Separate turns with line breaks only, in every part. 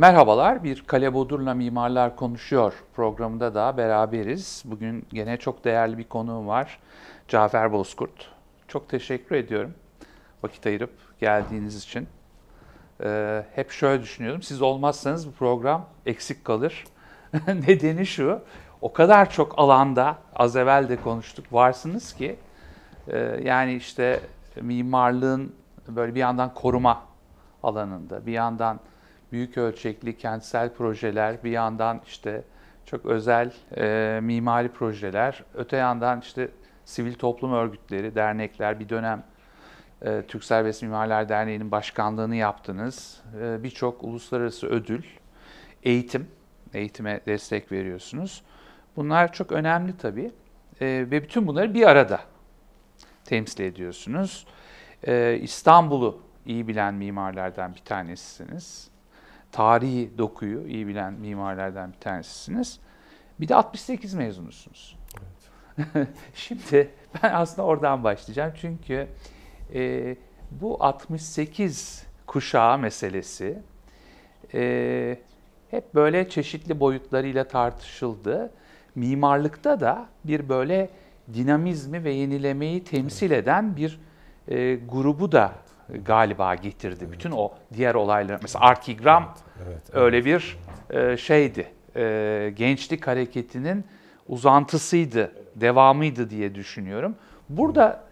Merhabalar, bir Kale Bodur'la Mimarlar Konuşuyor programında da beraberiz. Bugün gene çok değerli bir konuğum var, Cafer Bozkurt. Çok teşekkür ediyorum vakit ayırıp geldiğiniz için. Ee, hep şöyle düşünüyorum, siz olmazsanız bu program eksik kalır. Nedeni şu, o kadar çok alanda, az evvel de konuştuk, varsınız ki e, yani işte mimarlığın böyle bir yandan koruma alanında, bir yandan büyük ölçekli kentsel projeler, bir yandan işte çok özel e, mimari projeler, öte yandan işte sivil toplum örgütleri, dernekler bir dönem e, Türk Serbest Mimarlar Derneği'nin başkanlığını yaptınız. E, Birçok uluslararası ödül, eğitim, eğitime destek veriyorsunuz. Bunlar çok önemli tabii e, ve bütün bunları bir arada temsil ediyorsunuz. E, İstanbul'u iyi bilen mimarlardan bir tanesisiniz tarihi dokuyu iyi bilen mimarlardan bir tanesisiniz. Bir de 68 mezunusunuz. Evet. Şimdi ben aslında oradan başlayacağım çünkü e, bu 68 kuşağı meselesi e, hep böyle çeşitli boyutlarıyla tartışıldı. Mimarlıkta da bir böyle dinamizmi ve yenilemeyi temsil eden bir e, grubu da galiba getirdi. Evet. Bütün o diğer olaylar mesela Arkigram evet, evet, evet. öyle bir e, şeydi. E, gençlik hareketinin uzantısıydı, devamıydı diye düşünüyorum. Burada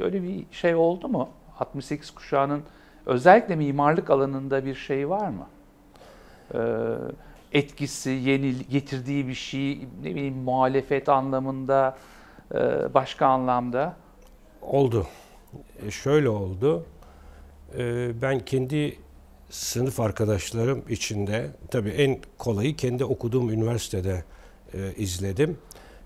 böyle bir şey oldu mu? 68 kuşağının özellikle mimarlık alanında bir şey var mı? Ee, etkisi, yeni getirdiği bir şey, ne bileyim muhalefet anlamında, e, başka anlamda?
Oldu. E, şöyle oldu. Ee, ben kendi sınıf arkadaşlarım içinde tabii en kolayı kendi okuduğum üniversitede e, izledim.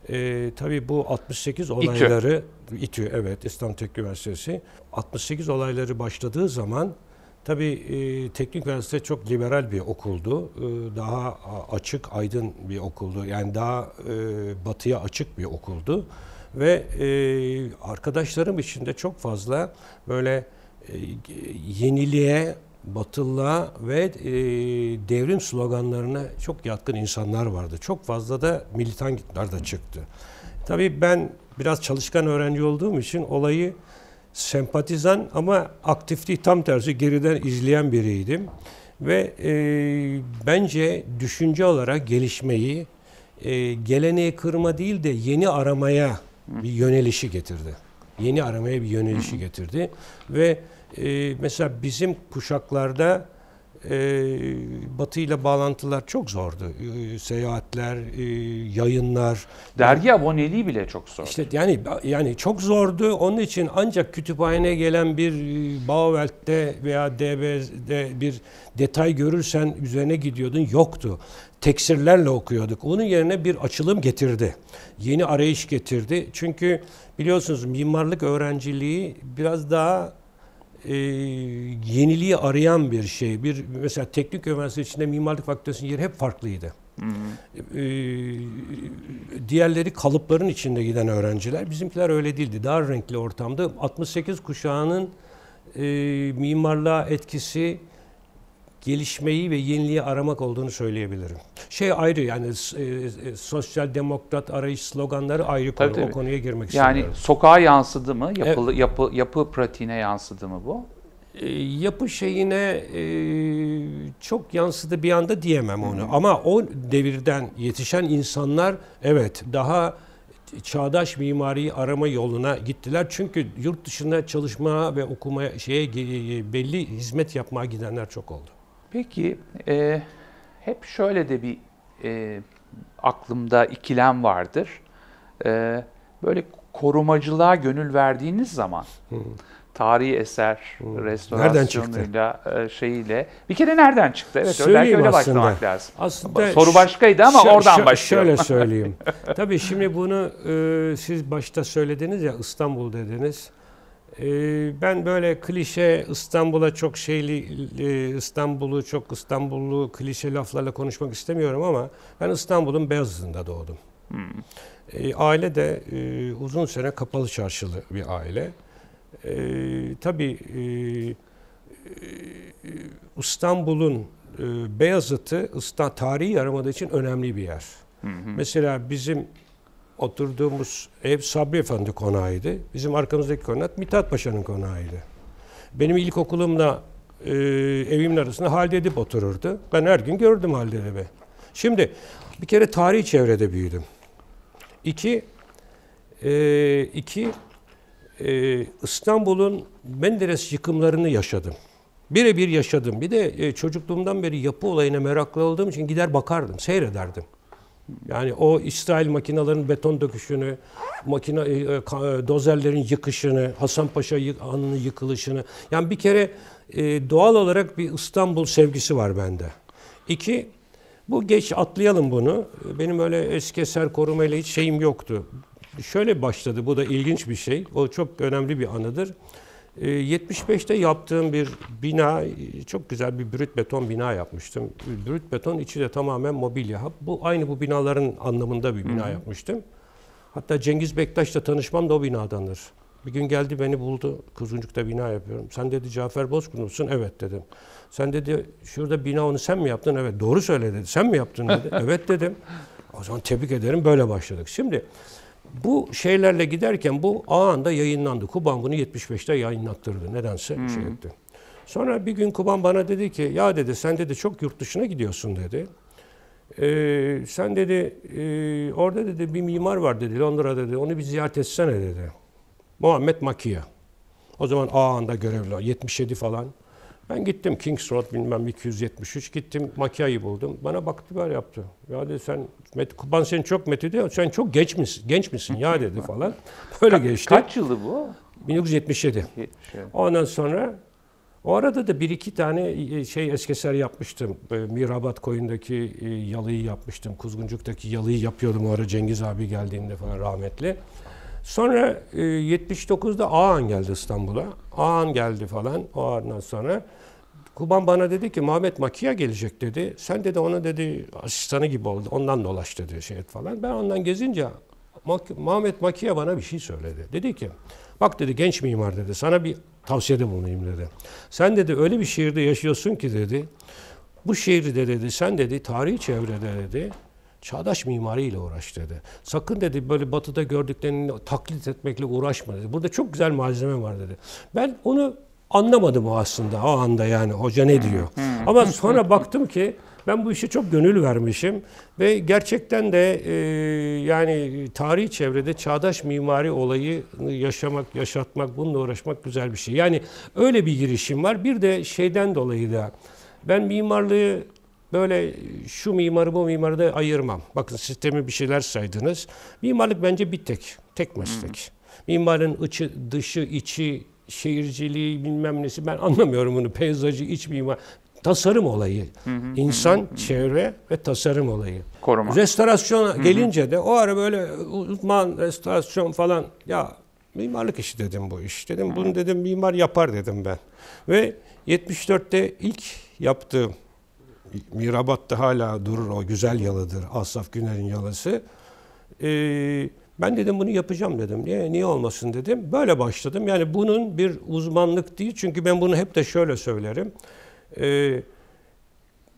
E, tabii bu 68 olayları İTÜ, İTÜ evet İstanbul Teknik Üniversitesi 68 olayları başladığı zaman tabii e, Teknik Üniversite çok liberal bir okuldu. E, daha açık, aydın bir okuldu. Yani daha e, batıya açık bir okuldu ve e, arkadaşlarım içinde çok fazla böyle e, yeniliğe, batılığa ve e, devrim sloganlarına çok yatkın insanlar vardı. Çok fazla da militan militantlar de çıktı. Tabii ben biraz çalışkan öğrenci olduğum için olayı sempatizan ama aktifliği tam tersi geriden izleyen biriydim. Ve e, bence düşünce olarak gelişmeyi e, geleneği kırma değil de yeni aramaya bir yönelişi getirdi yeni aramaya bir yönelişi getirdi. Ve e, mesela bizim kuşaklarda e, Batı ile bağlantılar çok zordu. E, seyahatler,
e, yayınlar. Dergi aboneliği bile çok zordu. İşte
yani yani çok zordu. Onun için ancak kütüphaneye gelen bir e, Bauer'te veya DB'de bir detay görürsen üzerine gidiyordun. Yoktu teksirlerle okuyorduk. Onun yerine bir açılım getirdi. Yeni arayış getirdi. Çünkü biliyorsunuz mimarlık öğrenciliği biraz daha e, yeniliği arayan bir şey. Bir mesela teknik üniversite içinde mimarlık fakültesinin yeri hep farklıydı. Hı hı. E, diğerleri kalıpların içinde giden öğrenciler. Bizimkiler öyle değildi. Daha renkli ortamda 68 kuşağının e, mimarlığa etkisi gelişmeyi ve yeniliği aramak olduğunu söyleyebilirim. Şey ayrı yani e, e sosyal demokrat arayış sloganları ayrı konu. Tabii, O konuya girmek yani istemiyorum. Yani
sokağa yansıdı mı? E, Yapılı, evet. yapı, yapı pratiğine yansıdı mı bu? E, yapı şeyine
e, çok yansıdı bir anda diyemem onu. Hı. Ama o devirden yetişen insanlar evet daha çağdaş mimariyi arama yoluna gittiler. Çünkü yurt dışına çalışmaya ve okuma şeye e, belli hizmet yapmaya gidenler çok oldu.
Peki e, hep şöyle de bir e, aklımda ikilem vardır. E, böyle korumacılığa gönül verdiğiniz zaman hmm. tarihi eser hmm. restorasyonuyla e, şeyiyle bir kere nereden çıktı? Evet söyleyeyim öyle aslında. lazım. Aslında soru başkaydı ama oradan başlıyor. Şöyle söyleyeyim.
Tabii şimdi bunu e, siz başta söylediniz ya İstanbul dediniz. Ee, ben böyle klişe İstanbul'a çok şeyli e, İstanbul'u çok İstanbullu klişe laflarla konuşmak istemiyorum ama ben İstanbul'un Beyazıt'ında doğdum. Hmm. Ee, aile de e, uzun süre kapalı çarşılı bir aile. Ee, tabii e, İstanbul'un Beyazıt'ı tarihi yarımada için önemli bir yer. Hı Mesela bizim oturduğumuz ev Sabri Efendi konağıydı. Bizim arkamızdaki konak Mithat Paşa'nın konağıydı. Benim ilkokulumla e, evimin arasında Halide Edip otururdu. Ben her gün gördüm Halide Edip'i. Şimdi bir kere tarihi çevrede büyüdüm. İki, e, iki e, İstanbul'un Menderes yıkımlarını yaşadım. Birebir yaşadım. Bir de e, çocukluğumdan beri yapı olayına meraklı olduğum için gider bakardım, seyrederdim. Yani o İsrail makinaların beton döküşünü, makine e, e, dozerlerin yıkışını, Hasanpaşa anının yıkılışını. Yani bir kere e, doğal olarak bir İstanbul sevgisi var bende. İki, bu geç atlayalım bunu. Benim öyle eski eser korumayla hiç şeyim yoktu. Şöyle başladı, bu da ilginç bir şey. O çok önemli bir anıdır. 75'te ee, yaptığım bir bina, çok güzel bir brüt beton bina yapmıştım. Brüt beton içi de tamamen mobilya. Bu aynı bu binaların anlamında bir bina hı yapmıştım. Hatta Cengiz Bektaş'la tanışmam da o binadandır. Bir gün geldi beni buldu. Kuzuncuk'ta bina yapıyorum. Sen dedi Cafer Bozkurt Evet dedim. Sen dedi şurada bina onu sen mi yaptın? Evet. Doğru söyle dedi. Sen mi yaptın dedi. evet dedim. O zaman tebrik ederim. Böyle başladık. Şimdi bu şeylerle giderken bu anında yayınlandı. Kuban bunu 75'te yayınlattırdı. Nedense hmm. şey etti. Sonra bir gün Kuban bana dedi ki ya dedi sen dedi çok yurt dışına gidiyorsun dedi. Ee, sen dedi e, orada dedi bir mimar var dedi Londra dedi onu bir ziyaret etsene dedi. Muhammed Makia. O zaman ağında görevli 77 falan. Ben gittim Kings Road bilmem 273 gittim Makia'yı buldum. Bana baktı böyle yaptı. Ya dedi sen met, Kuban seni çok diyor Sen çok genç misin? Genç misin ya dedi falan. Böyle Ka- geçti. Kaç yılı bu? 1977. 77. Ondan sonra o arada da bir iki tane e, şey eskiser yapmıştım. E, Mirabat koyundaki e, yalıyı yapmıştım. Kuzguncuk'taki yalıyı yapıyordum o ara Cengiz abi geldiğinde falan rahmetli. Sonra e, 79'da Ağan geldi İstanbul'a. Ağan geldi falan o ağandan sonra. Kuban bana dedi ki Mehmet Makiya gelecek dedi. Sen dedi ona dedi asistanı gibi oldu. Ondan dolaş dedi şey et falan. Ben ondan gezince Mak Mehmet Makiya bana bir şey söyledi. Dedi ki bak dedi genç mimar dedi sana bir tavsiyede bulunayım dedi. Sen dedi öyle bir şehirde yaşıyorsun ki dedi. Bu şehirde dedi sen dedi tarihi çevrede dedi çağdaş mimariyle uğraş dedi. Sakın dedi böyle batıda gördüklerini taklit etmekle uğraşma dedi. Burada çok güzel malzeme var dedi. Ben onu anlamadım o aslında o anda yani hoca ne diyor. Hmm. Hmm. Ama sonra baktım ki ben bu işe çok gönül vermişim ve gerçekten de e, yani tarihi çevrede çağdaş mimari olayı yaşamak, yaşatmak, bununla uğraşmak güzel bir şey. Yani öyle bir girişim var. Bir de şeyden dolayı da ben mimarlığı böyle şu mimarı bu mimarı da ayırmam. Bakın sistemi bir şeyler saydınız. Mimarlık bence bir tek, tek meslek. Mimarın içi, dışı, içi, şehirciliği bilmem nesi ben anlamıyorum bunu. Peyzajı, iç mimar tasarım olayı. İnsan, çevre ve tasarım olayı. Koruma. Restorasyona gelince de o ara böyle uzman restorasyon falan ya mimarlık işi dedim bu iş. Dedim bunu dedim mimar yapar dedim ben. Ve 74'te ilk yaptığım Mirabat'ta hala durur o güzel yalıdır. Asaf Güner'in yalısı. Ee, ben dedim bunu yapacağım dedim. Niye, niye olmasın dedim. Böyle başladım. Yani bunun bir uzmanlık değil. Çünkü ben bunu hep de şöyle söylerim. Ee,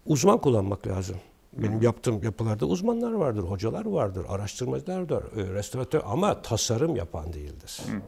uzman kullanmak lazım. Benim yaptığım yapılarda uzmanlar vardır, hocalar vardır, araştırmacılar vardır, e, restoratör ama tasarım yapan değildir. Hı hı.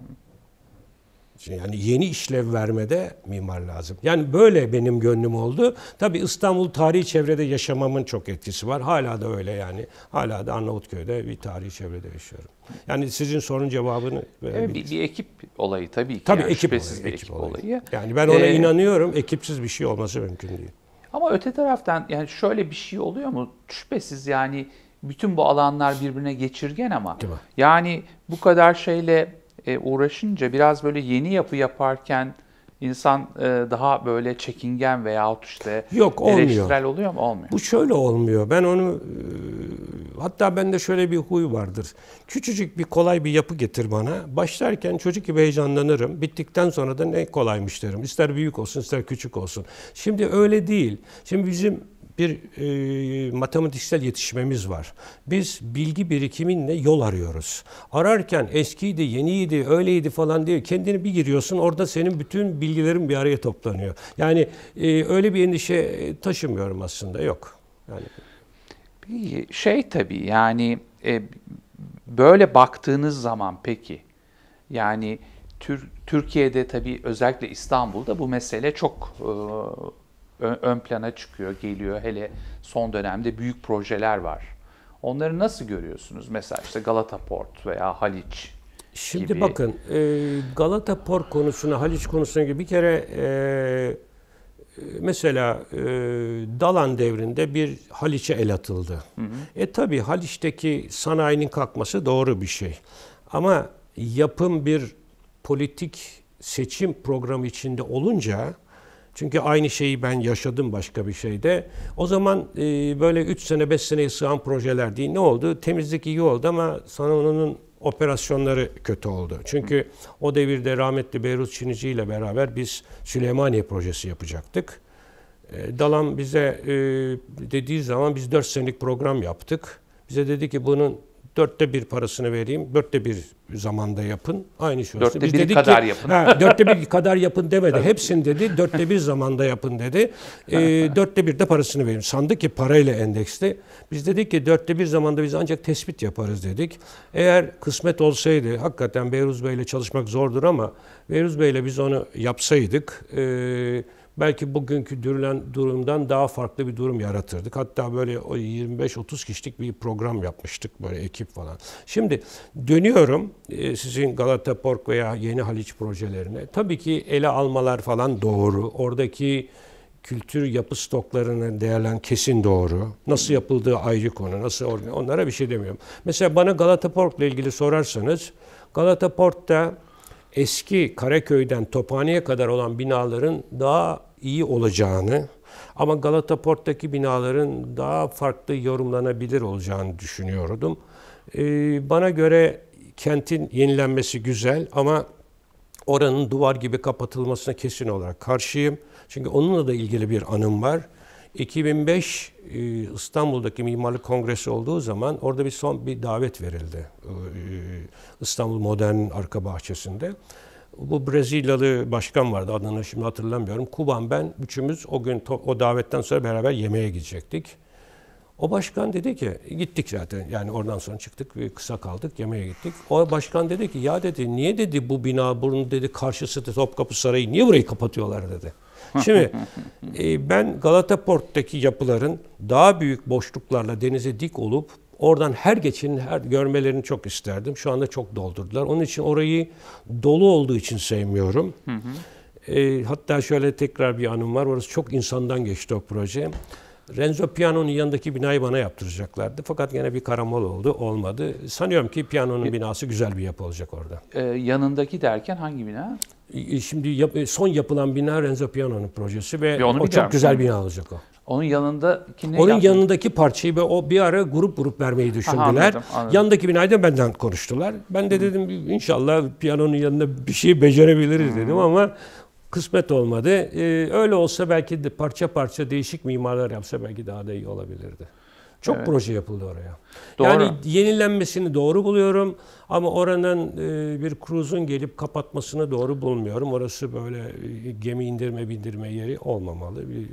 Şey, yani yeni işlev vermede mimar lazım. Yani böyle benim gönlüm oldu. Tabii İstanbul tarihi çevrede yaşamamın çok etkisi var. Hala da öyle yani. Hala da Arnavutköy'de bir tarihi çevrede yaşıyorum. Yani sizin sorun cevabını e, verebiliriz.
Bir, bir ekip olayı tabii ki. Tabii yani ekip, olayı, ekip, ekip olayı. olayı. Yani ben ona ee,
inanıyorum. Ekipsiz bir şey olması
mümkün değil. Ama öte taraftan yani şöyle bir şey oluyor mu? Şüphesiz yani bütün bu alanlar birbirine geçirgen ama. Yani bu kadar şeyle e, uğraşınca biraz böyle yeni yapı yaparken insan e, daha böyle çekingen veya işte Yok, olmuyor. eleştirel oluyor mu? Olmuyor.
Bu şöyle olmuyor. Ben onu e, hatta bende şöyle bir huy vardır. Küçücük bir kolay bir yapı getir bana. Başlarken çocuk gibi heyecanlanırım. Bittikten sonra da ne kolaymış derim. İster büyük olsun ister küçük olsun. Şimdi öyle değil. Şimdi bizim bir e, matematiksel yetişmemiz var. Biz bilgi birikiminle yol arıyoruz. Ararken eskiydi, yeniydi, öyleydi falan diye kendini bir giriyorsun orada senin bütün bilgilerin bir araya toplanıyor. Yani e, öyle bir endişe taşımıyorum aslında yok. Yani
şey tabii yani e, böyle baktığınız zaman peki yani Tür Türkiye'de tabii özellikle İstanbul'da bu mesele çok e, ön plana çıkıyor, geliyor. Hele son dönemde büyük projeler var. Onları nasıl görüyorsunuz? Mesela işte Galata Port veya Haliç
Şimdi gibi. bakın e, Galata Port konusuna, Haliç konusuna gibi bir kere e, e mesela e, Dalan devrinde bir Haliç'e el atıldı. Hı hı. E tabi Haliç'teki sanayinin kalkması doğru bir şey. Ama yapım bir politik seçim programı içinde olunca çünkü aynı şeyi ben yaşadım başka bir şeyde. O zaman e, böyle 3 sene 5 seneye sığan projeler değil. Ne oldu? Temizlik iyi oldu ama sanonunun operasyonları kötü oldu. Çünkü o devirde rahmetli Beyrut Çinici ile beraber biz Süleymaniye projesi yapacaktık. E, Dalam bize e, dediği zaman biz 4 senelik program yaptık. Bize dedi ki bunun dörtte bir parasını vereyim, dörtte bir zamanda yapın. Aynı şey olsun. Dörtte bir kadar ki, yapın. Ha, dörtte bir kadar yapın demedi. Tabii. Hepsini dedi, dörtte bir zamanda yapın dedi. E, dörtte bir de parasını vereyim. Sandı ki parayla endeksli. Biz dedik ki dörtte bir zamanda biz ancak tespit yaparız dedik. Eğer kısmet olsaydı, hakikaten Beyruz Bey ile çalışmak zordur ama Beyruz Bey ile biz onu yapsaydık... E, belki bugünkü dürülen durumdan daha farklı bir durum yaratırdık. Hatta böyle 25-30 kişilik bir program yapmıştık böyle ekip falan. Şimdi dönüyorum e, sizin Galata Pork veya Yeni Haliç projelerine. Tabii ki ele almalar falan doğru. Oradaki kültür yapı stoklarını değerlen kesin doğru. Nasıl yapıldığı ayrı konu. Nasıl onlara bir şey demiyorum. Mesela bana Galata ile ilgili sorarsanız Galata Port'ta eski Karaköy'den Tophane'ye kadar olan binaların daha iyi olacağını ama Galata Port'taki binaların daha farklı yorumlanabilir olacağını düşünüyordum. Ee, bana göre kentin yenilenmesi güzel ama oranın duvar gibi kapatılmasına kesin olarak karşıyım. Çünkü onunla da ilgili bir anım var. 2005 e, İstanbul'daki Mimarlık Kongresi olduğu zaman orada bir son bir davet verildi. E, İstanbul Modern arka bahçesinde. Bu Brezilyalı başkan vardı adını şimdi hatırlamıyorum. Kuban ben üçümüz o gün o davetten sonra beraber yemeğe gidecektik. O başkan dedi ki gittik zaten yani oradan sonra çıktık kısa kaldık yemeğe gittik. O başkan dedi ki ya dedi niye dedi bu bina bunun dedi karşısı Topkapı Sarayı niye burayı kapatıyorlar dedi. Şimdi e, ben Galata Port'taki yapıların daha büyük boşluklarla denize dik olup oradan her geçin her görmelerini çok isterdim. Şu anda çok doldurdular. Onun için orayı dolu olduğu için sevmiyorum. Hı hı. E, hatta şöyle tekrar bir anım var. Orası çok insandan geçti o proje. Renzo Piano'nun yanındaki binayı bana yaptıracaklardı. Fakat yine bir karamol oldu, olmadı. Sanıyorum ki Piano'nun binası güzel bir yapı olacak orada.
Ee, yanındaki derken hangi bina?
Şimdi yap, e, son yapılan bina Renzo Piano'nun projesi ve, onu o çok güzel bina olacak o. Onun yanındaki ne Onun yapmış? yanındaki parçayı ve o bir ara grup grup vermeyi düşündüler. Aha, anladım, anladım. Yanındaki binayı da benden konuştular. Ben de Hı. dedim inşallah piyanonun yanında bir şey becerebiliriz Hı. dedim ama kısmet olmadı. Ee, öyle olsa belki de parça parça değişik mimarlar yapsa belki daha da iyi olabilirdi. Çok evet. proje yapıldı oraya. Doğru. Yani yenilenmesini doğru buluyorum ama oranın e, bir kruzun gelip kapatmasını doğru bulmuyorum. Orası böyle e, gemi indirme bindirme yeri olmamalı. Bir,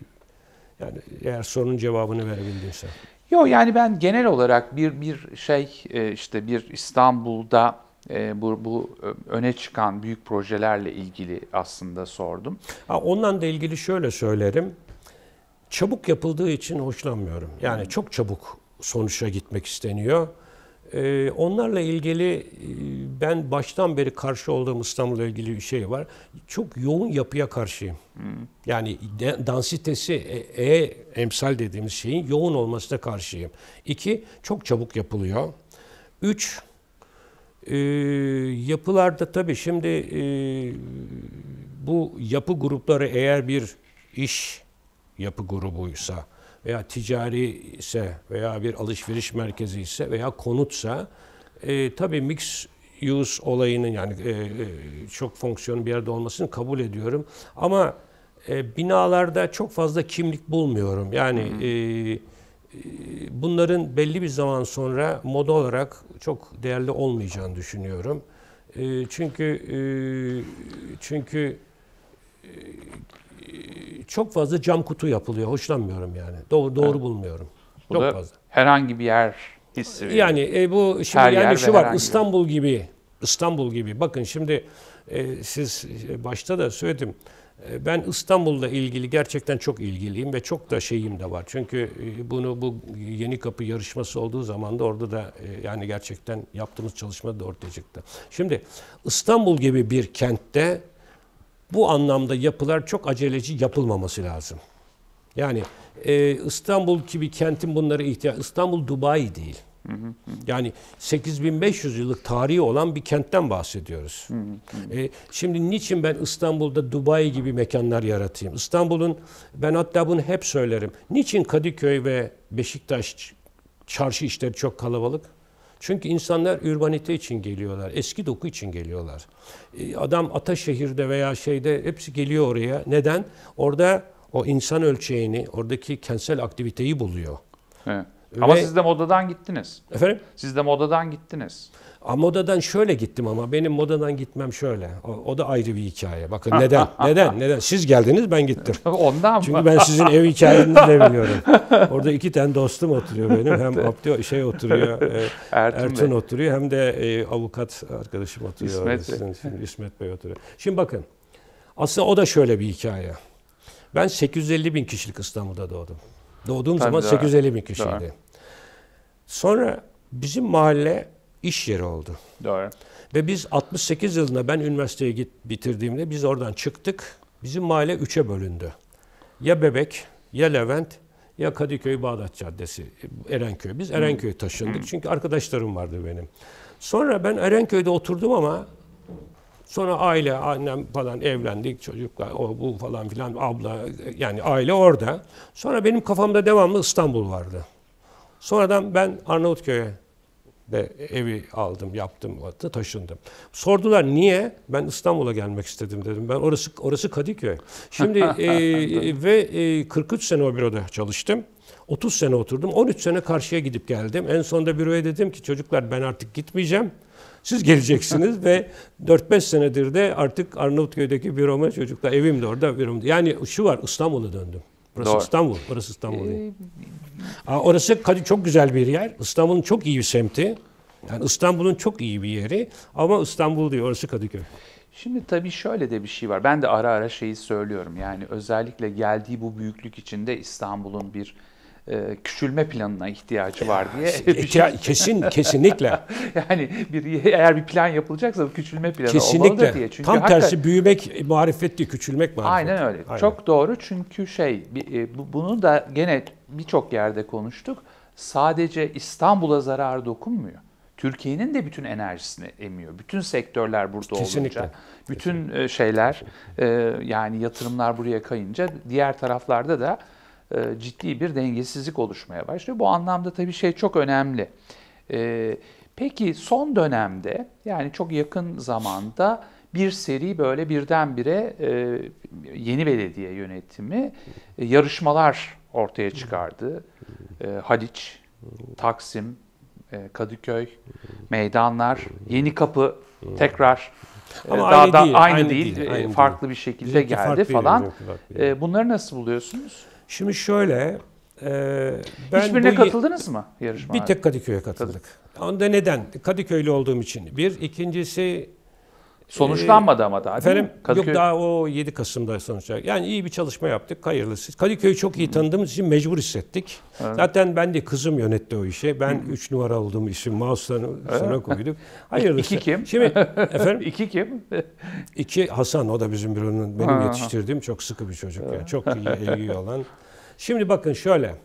yani eğer sorunun cevabını verebildiysen.
Yok yani ben genel olarak bir bir şey e, işte bir İstanbul'da ee, bu, bu öne çıkan büyük projelerle ilgili aslında sordum. Ha, ondan da ilgili şöyle söylerim.
Çabuk yapıldığı için hoşlanmıyorum. Yani çok çabuk sonuca gitmek isteniyor. Ee, onlarla ilgili e, ben baştan beri karşı olduğum İstanbul'la ilgili bir şey var. Çok yoğun yapıya karşıyım. Hmm. Yani densitesi e, e emsal dediğimiz şeyin yoğun olmasına karşıyım. İki, çok çabuk yapılıyor. Üç, e, yapılarda tabii şimdi e, bu yapı grupları eğer bir iş yapı grubuysa veya ticari ise veya bir alışveriş merkezi ise veya konutsa e, tabii mix use olayının yani e, e çok fonksiyonun bir yerde olmasını kabul ediyorum. Ama e, binalarda çok fazla kimlik bulmuyorum. Yani... Hmm. E, bunların belli bir zaman sonra moda olarak çok değerli olmayacağını düşünüyorum. E, çünkü e, çünkü e, çok fazla cam kutu
yapılıyor. Hoşlanmıyorum yani. Doğru doğru evet. bulmuyorum. Bu çok da fazla. Herhangi bir yer hissi. Yani e, bu şimdi Her yani şu var.
İstanbul gibi. gibi İstanbul gibi. Bakın şimdi e, siz başta da söyledim. Ee, ben İstanbul'la ilgili gerçekten çok ilgiliyim ve çok da şeyim de var. Çünkü e, bunu bu Yeni Kapı yarışması olduğu zaman da orada da e, yani gerçekten yaptığımız çalışma da ortaya çıktı. Şimdi İstanbul gibi bir kentte bu anlamda yapılar çok aceleci yapılmaması lazım. Yani e, İstanbul gibi kentin bunlara ihtiyaç, İstanbul Dubai değil. Yani 8500 yıllık tarihi olan bir kentten bahsediyoruz.
Hı hı.
E, şimdi niçin ben İstanbul'da Dubai gibi mekanlar yaratayım? İstanbul'un, ben hatta bunu hep söylerim. Niçin Kadıköy ve Beşiktaş çarşı işleri çok kalabalık? Çünkü insanlar urbanite için geliyorlar, eski doku için geliyorlar. E, adam Ataşehir'de veya şeyde hepsi geliyor oraya. Neden? Orada o insan ölçeğini, oradaki kentsel aktiviteyi buluyor. Evet. Ama Ve, siz
de modadan gittiniz. Efendim?
Siz de modadan gittiniz. A, modadan şöyle gittim ama benim modadan gitmem şöyle. O, o da ayrı bir hikaye. Bakın neden? neden? Neden? Siz geldiniz ben gittim. Ondan mı? Çünkü ben sizin ev hikayenizi de biliyorum. Orada iki tane dostum oturuyor benim. Hem Abdi şey oturuyor. E, Ertun, Ertun Bey. oturuyor hem de e, avukat arkadaşım oturuyor. İsmet sizin, Bey. İsmet Bey oturuyor. Şimdi bakın. Aslında o da şöyle bir hikaye. Ben 850 bin kişilik İstanbul'da doğdum. Doğduğum Tabii zaman doğru. 850 bin kişiydi. Doğru. Sonra bizim mahalle iş yeri oldu. Doğru. Ve biz 68 yılında ben üniversiteyi git, bitirdiğimde biz oradan çıktık. Bizim mahalle üçe bölündü. Ya Bebek, ya Levent, ya Kadıköy Bağdat Caddesi, Erenköy. Biz Erenköy'e taşındık çünkü arkadaşlarım vardı benim. Sonra ben Erenköy'de oturdum ama sonra aile, annem falan evlendik, çocuklar, o bu falan filan, abla yani aile orada. Sonra benim kafamda devamlı İstanbul vardı. Sonradan ben Arnavutköy'e de evi aldım, yaptım, attı, taşındım. Sordular niye? Ben İstanbul'a gelmek istedim dedim. Ben orası orası Kadıköy. Şimdi e, ve e, 43 sene o büroda çalıştım. 30 sene oturdum. 13 sene karşıya gidip geldim. En sonunda büroya dedim ki çocuklar ben artık gitmeyeceğim. Siz geleceksiniz ve 4-5 senedir de artık Arnavutköy'deki büroma çocuklar evim de orada büromda. Yani şu var İstanbul'a döndüm. Burası Doğru. İstanbul. Burası İstanbul. Ee, Aa, orası Kadı çok güzel bir yer. İstanbul'un çok iyi bir semti. Yani İstanbul'un çok iyi bir yeri ama İstanbul diyor orası Kadıköy.
Şimdi tabii şöyle de bir şey var. Ben de ara ara şeyi söylüyorum. Yani özellikle geldiği bu büyüklük içinde İstanbul'un bir e, küçülme planına ihtiyacı var diye. Şey kesin, kesinlikle. yani bir eğer bir plan yapılacaksa küçülme planı kesinlikle. olmalıdır diye. Çünkü Tam hakikaten... tersi
büyümek marifet değil, küçülmek marifet. Aynen öyle. Aynen. Çok
doğru çünkü şey, e, bunu da gene birçok yerde konuştuk. Sadece İstanbul'a zarar dokunmuyor. Türkiye'nin de bütün enerjisini emiyor. Bütün sektörler burada Kesinlikle. olunca, bütün e, Kesinlikle. şeyler yani yatırımlar buraya kayınca diğer taraflarda da e, ciddi bir dengesizlik oluşmaya başlıyor. Bu anlamda tabii şey çok önemli. E, peki son dönemde yani çok yakın zamanda bir seri böyle birdenbire e, yeni belediye yönetimi yarışmalar ortaya çıkardı. Haliç, Taksim, Kadıköy, meydanlar, Yeni Kapı tekrar ama daha aynı, da, değil, aynı, aynı değil, değil, aynı farklı değil. bir şekilde Bizimki geldi falan. Bunları nasıl buluyorsunuz?
Şimdi şöyle e, ben Hiçbirine bu, katıldınız mı yarışmaya? Bir tek
Kadıköy'e katıldık.
Kadık. Onda neden? Kadıköylü olduğum için. Bir. ikincisi
Sonuçlanmadı ee, ama daha efendim, Kadıköy... Yok daha
o 7 Kasım'da sonuçlanacak. Yani iyi bir çalışma yaptık. Hayırlısı. Kadıköy'ü çok iyi tanıdığımız için mecbur hissettik. Evet. Zaten ben de kızım yönetti o işi. Ben 3 numara olduğum için mouse'dan sana koyduk. Hayırlısı. İki kim? Şimdi efendim? iki kim? İki Hasan o da bizim büronun benim ha, yetiştirdiğim çok sıkı bir çocuk. Yani. Çok iyi ilgi olan. Şimdi bakın şöyle.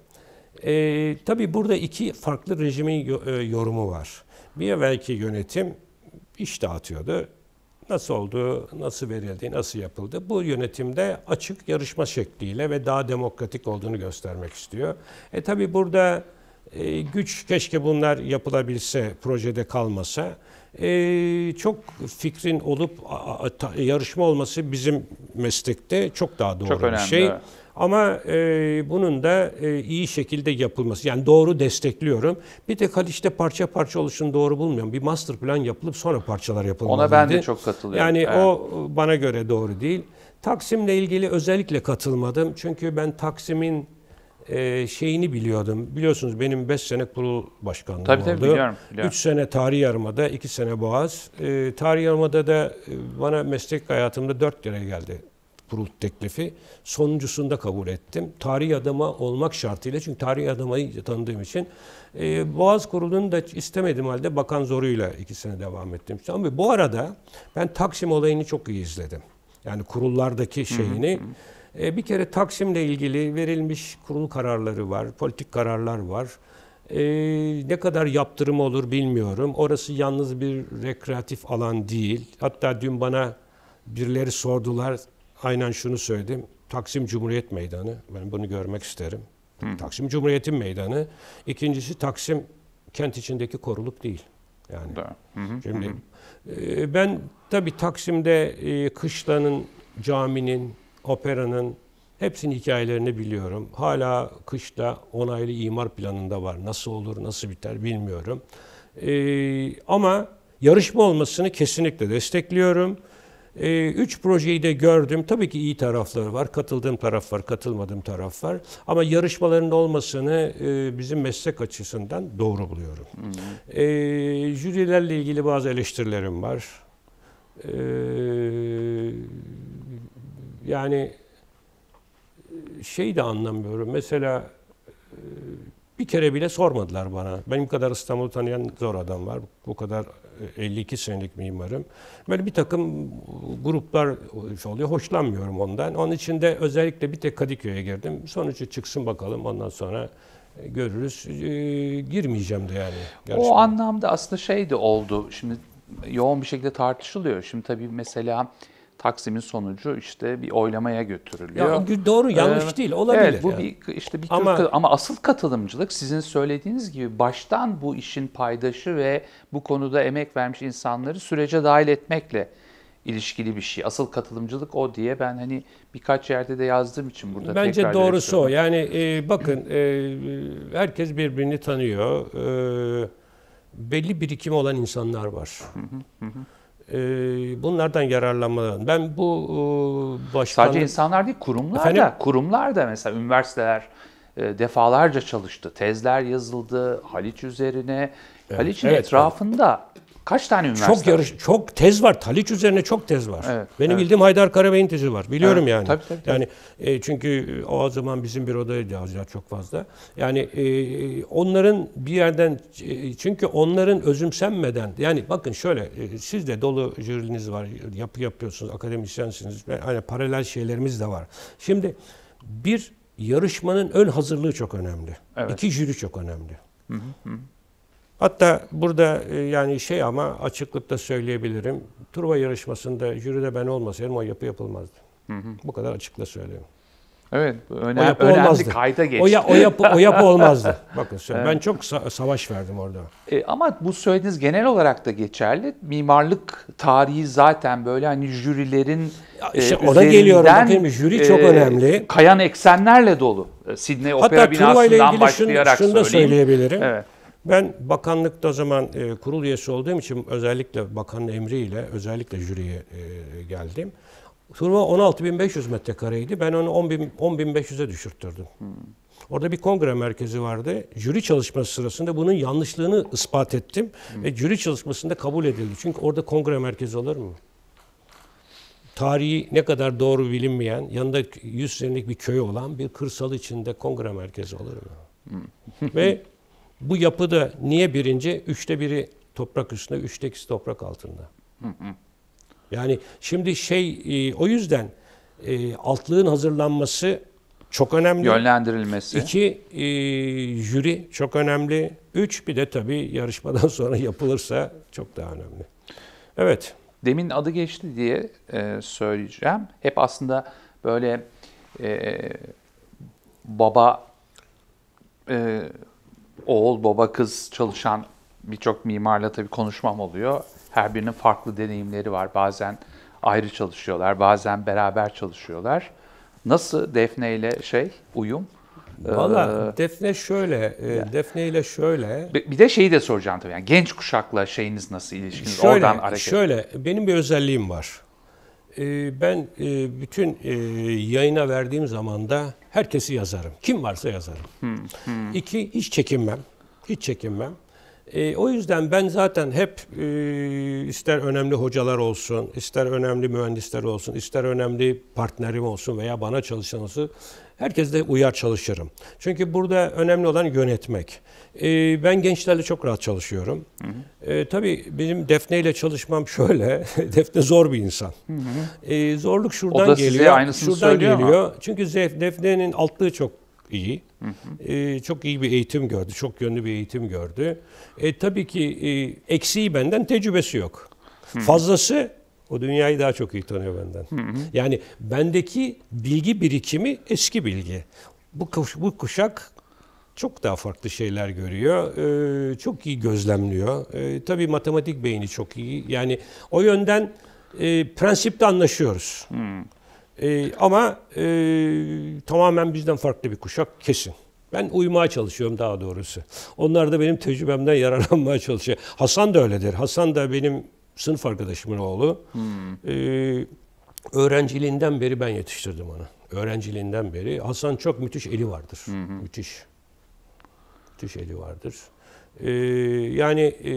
Ee, tabii burada iki farklı rejimin e, yorumu var. Bir evvelki yönetim iş dağıtıyordu nasıl oldu, nasıl verildi, nasıl yapıldı. Bu yönetimde açık yarışma şekliyle ve daha demokratik olduğunu göstermek istiyor. E tabi burada e, güç keşke bunlar yapılabilse, projede kalmasa. E, çok fikrin olup a, a, ta, yarışma olması bizim meslekte çok daha doğru çok bir önemli. Şey. Ama e, bunun da e, iyi şekilde yapılması, yani doğru destekliyorum. Bir tek Haliç'te parça parça oluşun doğru bulmuyorum. Bir master plan yapılıp sonra parçalar yapılmalıydı. Ona ben de çok katılıyorum. Yani evet. o bana göre doğru değil. Taksim'le ilgili özellikle katılmadım. Çünkü ben Taksim'in e, şeyini biliyordum. Biliyorsunuz benim 5 sene kurul başkanlığım tabii, oldu. Tabii biliyorum. 3 sene Tarih Yarımada, 2 sene Boğaz. E, tarih Yarımada da e, bana meslek hayatımda 4 liraya geldi kurul teklifi. Sonuncusunda kabul ettim. Tarih adama olmak şartıyla çünkü tarih adamayı tanıdığım için e, Boğaz Kurulu'nu da istemedim halde bakan zoruyla iki sene devam ettim. Ama bu arada ben Taksim olayını çok iyi izledim. Yani kurullardaki şeyini. E, bir kere Taksim'le ilgili verilmiş kurul kararları var, politik kararlar var. E, ne kadar yaptırım olur bilmiyorum. Orası yalnız bir rekreatif alan değil. Hatta dün bana birileri sordular aynen şunu söyledim. Taksim Cumhuriyet Meydanı. Ben bunu görmek isterim. Hı. Taksim Cumhuriyet'in meydanı. İkincisi Taksim kent içindeki koruluk değil. Yani da. Hı hı. Şimdi hı hı. E, ben tabii Taksim'de e, kışlanın, caminin, operanın hepsinin hikayelerini biliyorum. Hala kışta onaylı imar planında var. Nasıl olur, nasıl biter bilmiyorum. E, ama yarışma olmasını kesinlikle destekliyorum. E, üç projeyi de gördüm. Tabii ki iyi tarafları var. Katıldığım taraf var, katılmadığım taraf var. Ama yarışmaların olmasını e, bizim meslek açısından doğru buluyorum. E, jürilerle ilgili bazı eleştirilerim var. Ee, e, yani şey de anlamıyorum. Mesela e, bir kere bile sormadılar bana. Benim kadar İstanbul'u tanıyan zor adam var. Bu kadar 52 e, senelik mimarım. Böyle bir takım gruplar oluyor. Hoşlanmıyorum ondan. Onun için de özellikle bir tek Kadıköy'e girdim. Sonuçta
çıksın bakalım ondan sonra e, görürüz. E, girmeyeceğim de yani. Gerçekten. O anlamda aslında şey de oldu. Şimdi yoğun bir şekilde tartışılıyor. Şimdi tabii mesela Taksim'in sonucu işte bir oylamaya götürülüyor. Ya, doğru yanlış ee, değil olabilir. Evet bu yani. bir işte bir ama, tür, ama asıl katılımcılık sizin söylediğiniz gibi baştan bu işin paydaşı ve bu konuda emek vermiş insanları sürece dahil etmekle ilişkili bir şey. Asıl katılımcılık o diye ben hani birkaç yerde de yazdığım için burada Bence tekrar Bence doğrusu o.
Yani e, bakın e, herkes birbirini tanıyor. E, belli birikimi olan insanlar var. Hı hı hı. Ee, bunlardan yararlanmadan.
Ben bu e, başkanlık... Sadece insanlar değil, kurumlar Efendim? da, kurumlar da mesela üniversiteler e, defalarca çalıştı. Tezler yazıldı, Haliç üzerine, evet, Haliç'in evet, etrafında evet. Kaç tane üniversite? Çok yarış,
var? çok tez var. Taliç üzerine çok tez var. Evet, Benim evet. bildiğim Haydar Karabey'in tezi var. Biliyorum evet, yani. Tabii, tabii, tabii. Yani e, çünkü e, o zaman bizim bir odaydı Hazirat çok fazla. Yani e, onların bir yerden e, çünkü onların özümsenmeden yani bakın şöyle e, siz de dolu jüriniz var. Yapı yapıyorsunuz, akademisyensiniz. hani paralel şeylerimiz de var. Şimdi bir yarışmanın ön hazırlığı çok önemli. Evet. İki jüri çok önemli. Hı hı. Hatta burada e, yani şey ama açıklıkla söyleyebilirim. Turva yarışmasında jüride ben olmasaydım o yapı yapılmazdı. Hı hı. Bu kadar açıkla söyleyeyim.
Evet, önemli, o yapı önemli olmazdı. kayda geçti. O, ya, o, yapı, o yapı olmazdı. Bakın evet. ben çok sa- savaş verdim orada. E, ama bu söylediğiniz genel olarak da geçerli. Mimarlık tarihi zaten böyle hani jürilerin ya e, işte e, ona geliyorum. Bakayım, jüri e, çok e, önemli. Kayan eksenlerle dolu. Sidney Hatta Opera Hatta binasından ilgili başlayarak şunu, şunu da söyleyebilirim. Evet.
Ben bakanlıkta zaman e, kurul üyesi olduğum için özellikle bakanın emriyle özellikle jüriye e, geldim. Turnuva 16.500 metrekareydi. Ben onu 10.500'e 10 düşürttürdüm. Hmm. Orada bir kongre merkezi vardı. Jüri çalışması sırasında bunun yanlışlığını ispat ettim. Hmm. Ve jüri çalışmasında kabul edildi. Çünkü orada kongre merkezi olur mu? Tarihi ne kadar doğru bilinmeyen, yanında 100 senelik bir köy olan bir kırsal içinde kongre merkezi olur mu? Hmm. Ve Bu yapıda niye birinci? Üçte biri toprak üstünde, üçte ikisi toprak altında. Yani şimdi şey e, o yüzden e, altlığın hazırlanması çok önemli. Yönlendirilmesi. İki, e, jüri çok önemli. Üç, bir de tabii yarışmadan sonra yapılırsa çok daha önemli.
Evet. Demin adı geçti diye e, söyleyeceğim. Hep aslında böyle baba oğul, baba, kız çalışan birçok mimarla tabii konuşmam oluyor. Her birinin farklı deneyimleri var. Bazen ayrı çalışıyorlar, bazen beraber çalışıyorlar. Nasıl Defne ile şey uyum? Ee, Valla
Defne şöyle, e, yani. Defne ile şöyle.
Bir de şeyi de soracağım tabii. Yani genç kuşakla şeyiniz nasıl ilişkiniz? Şöyle, Oradan hareket. Şöyle,
benim bir özelliğim var. Ee, ben e, bütün e, yayına verdiğim zamanda herkesi yazarım. Kim varsa yazarım. Hmm, hmm. İki, hiç çekinmem. Hiç çekinmem. E, o yüzden ben zaten hep ister önemli hocalar olsun, ister önemli mühendisler olsun, ister önemli partnerim olsun veya bana çalışan olsun Herkesle uyar çalışırım. Çünkü burada önemli olan yönetmek. E, ben gençlerle çok rahat çalışıyorum. Hı hı. E, ee, tabii benim Defne ile çalışmam şöyle. Defne zor bir insan. E, zorluk şuradan o da geliyor. Size aynısını şuradan geliyor. Ama. Çünkü Defne'nin altlığı çok iyi. Hı hı. E, çok iyi bir eğitim gördü. Çok yönlü bir eğitim gördü. E, tabii ki e, eksiği benden tecrübesi yok. Hı. Fazlası o dünyayı daha çok iyi tanıyor benden. Hı hı. Yani bendeki bilgi birikimi eski bilgi. Bu, kuş, bu kuşak çok daha farklı şeyler görüyor. Ee, çok iyi gözlemliyor. Ee, tabii matematik beyni çok iyi. Yani o yönden e, prensipte anlaşıyoruz. Hmm. E, ama e, tamamen bizden farklı bir kuşak kesin. Ben uymaya çalışıyorum daha doğrusu. Onlar da benim tecrübemden yararlanmaya çalışıyor. Hasan da öyledir. Hasan da benim Sınıf arkadaşımın oğlu. Hmm. Ee, öğrenciliğinden beri ben yetiştirdim onu. Öğrenciliğinden beri. Hasan çok müthiş eli vardır. Hı Müthiş. Müthiş eli vardır. Ee, yani e,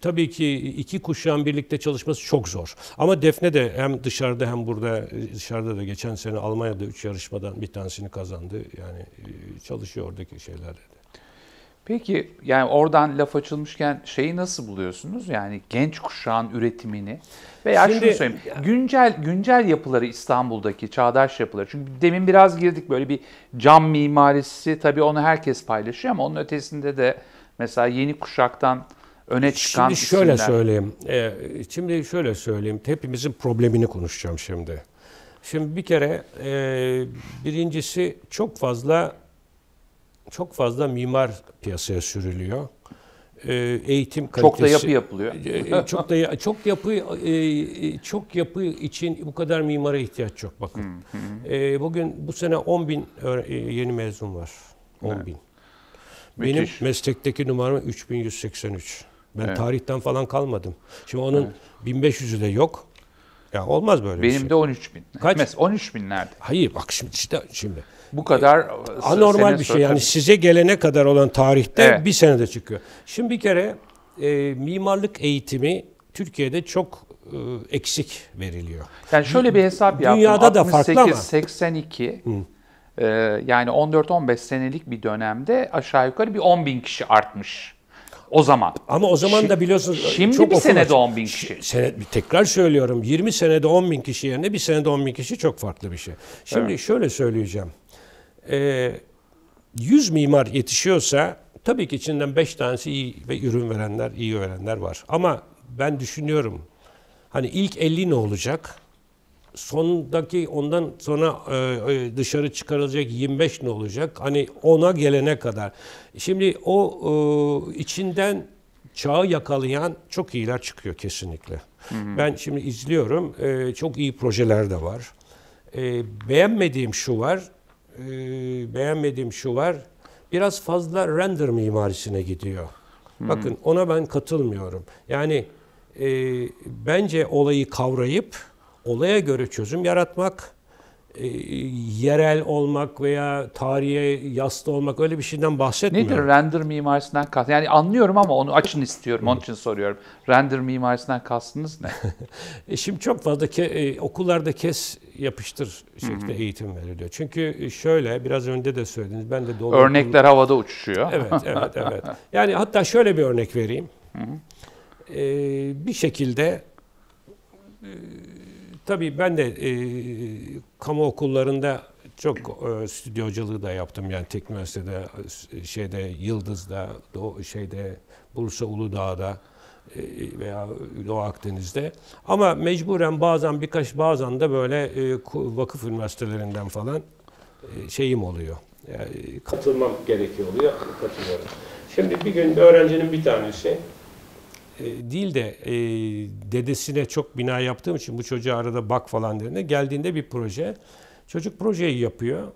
tabii ki iki kuşağın birlikte çalışması çok zor. Ama Defne de hem dışarıda hem burada e, dışarıda da geçen sene Almanya'da üç yarışmadan bir tanesini kazandı.
Yani e, çalışıyor
oradaki şeylerde.
Peki yani oradan laf açılmışken şeyi nasıl buluyorsunuz? Yani genç kuşağın üretimini veya Şimdi, şunu söyleyeyim. Güncel güncel yapıları İstanbul'daki çağdaş yapıları. Çünkü demin biraz girdik böyle bir cam mimarisi tabii onu herkes paylaşıyor ama onun ötesinde de mesela yeni kuşaktan öne çıkan Şimdi şöyle isimler. söyleyeyim.
Ee, şimdi şöyle söyleyeyim. Hepimizin problemini konuşacağım şimdi. Şimdi bir kere e, birincisi çok fazla çok fazla mimar piyasaya sürülüyor. Ee, eğitim kalitesi çok da yapı yapılıyor. Ee, e, çok da çok yapı e, e, çok yapı için bu kadar mimara ihtiyaç yok bakın. Ee, bugün bu sene 10 bin yeni mezun var. 10 bin. Benim Müthiş. meslekteki numaram 3183. Ben evet. tarihten falan kalmadım. Şimdi onun evet. 1500'ü de yok. Ya olmaz böyle Benim
bir şey. de 13 bin. Kaç? 13 bin nerede? Hayır bak şimdi işte şimdi bu kadar e, e, anormal bir şey. Yani
size gelene kadar olan tarihte evet. bir senede çıkıyor. Şimdi bir kere e, mimarlık eğitimi Türkiye'de çok e, eksik veriliyor. Yani şöyle bir hesap yaptım. Dünyada da farklı ama.
82 Hı. e, yani 14-15 senelik bir dönemde aşağı yukarı bir 10 bin kişi artmış. O zaman. Ama o zaman da biliyorsunuz e, şimdi çok bir senede 10 bin kişi.
Sene, tekrar söylüyorum 20 senede 10 bin kişi yerine bir senede 10 bin kişi çok farklı bir şey. Şimdi evet. şöyle söyleyeceğim. 100 ee, mimar yetişiyorsa tabii ki içinden 5 tanesi iyi ve ürün verenler, iyi öğrenenler var. Ama ben düşünüyorum hani ilk 50 ne olacak? Sondaki ondan sonra e, e, dışarı çıkarılacak 25 ne olacak? Hani ona gelene kadar. Şimdi o e, içinden çağı yakalayan çok iyiler çıkıyor kesinlikle. Hı hı. Ben şimdi izliyorum. çok iyi projeler de var. beğenmediğim şu var e, beğenmediğim şu var. Biraz fazla render mimarisine gidiyor. Hmm. Bakın ona ben katılmıyorum. Yani e, bence olayı kavrayıp olaya göre çözüm yaratmak e, yerel olmak veya
tarihe yaslı olmak öyle bir şeyden bahsetmiyorum. Nedir render mimarisından kast? Yani anlıyorum ama onu açın istiyorum. Onun için soruyorum. Render mimarisından kastınız ne? E, şimdi çok fazla ke, e, okullarda kes yapıştır şekilde Hı-hı. eğitim veriliyor. Çünkü şöyle biraz
önce de söylediniz. Ben de dolu Örnekler okul... havada uçuşuyor. Evet, evet, evet. yani hatta şöyle bir örnek vereyim. hı bir şekilde e, Tabii ben de e, kamu okullarında çok e, stüdyoculuğu da yaptım yani Teknik Üniversitede, şeyde Yıldız'da, Doğu, şeyde Bursa Uludağ'da e, veya Doğu Akdeniz'de. Ama mecburen bazen birkaç bazen de böyle e, vakıf üniversitelerinden falan e, şeyim oluyor. Yani katılmam gerekiyor oluyor, katılıyorum. Şimdi bir gün bir öğrencinin bir tanesi e, değil de e, dedesine çok bina yaptığım için bu çocuğa arada bak falan dediğinde geldiğinde bir proje. Çocuk projeyi yapıyor.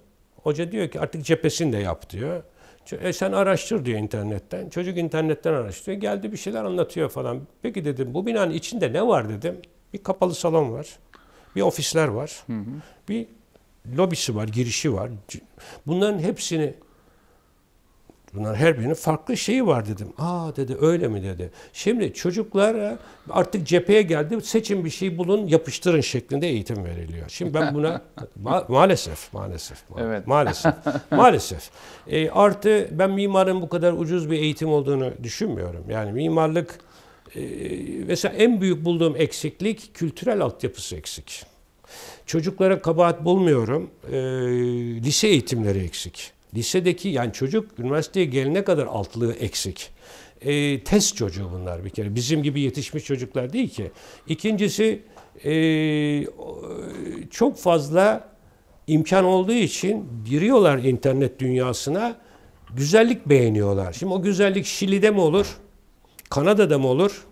Hoca diyor ki artık cephesini de yap diyor. E sen araştır diyor internetten. Çocuk internetten araştırıyor. Geldi bir şeyler anlatıyor falan. Peki dedim bu binanın içinde ne var dedim. Bir kapalı salon var. Bir ofisler var. Hı hı. Bir lobisi var, girişi var. Bunların hepsini Bunlar her birinin farklı şeyi var dedim. Aa dedi öyle mi dedi. Şimdi çocuklar artık cepheye geldi seçin bir şey bulun yapıştırın şeklinde eğitim veriliyor. Şimdi ben buna ma- maalesef maalesef ma- evet. maalesef maalesef. E, artı ben mimarın bu kadar ucuz bir eğitim olduğunu düşünmüyorum. Yani mimarlık e, mesela en büyük bulduğum eksiklik kültürel altyapısı eksik. Çocuklara kabahat bulmuyorum. E, lise eğitimleri eksik. Lisedeki yani çocuk üniversiteye gelene kadar altlığı eksik. E, test çocuğu bunlar bir kere. Bizim gibi yetişmiş çocuklar değil ki. İkincisi e, çok fazla imkan olduğu için giriyorlar internet dünyasına. Güzellik beğeniyorlar. Şimdi o güzellik Şili'de mi olur? Kanada'da mı olur?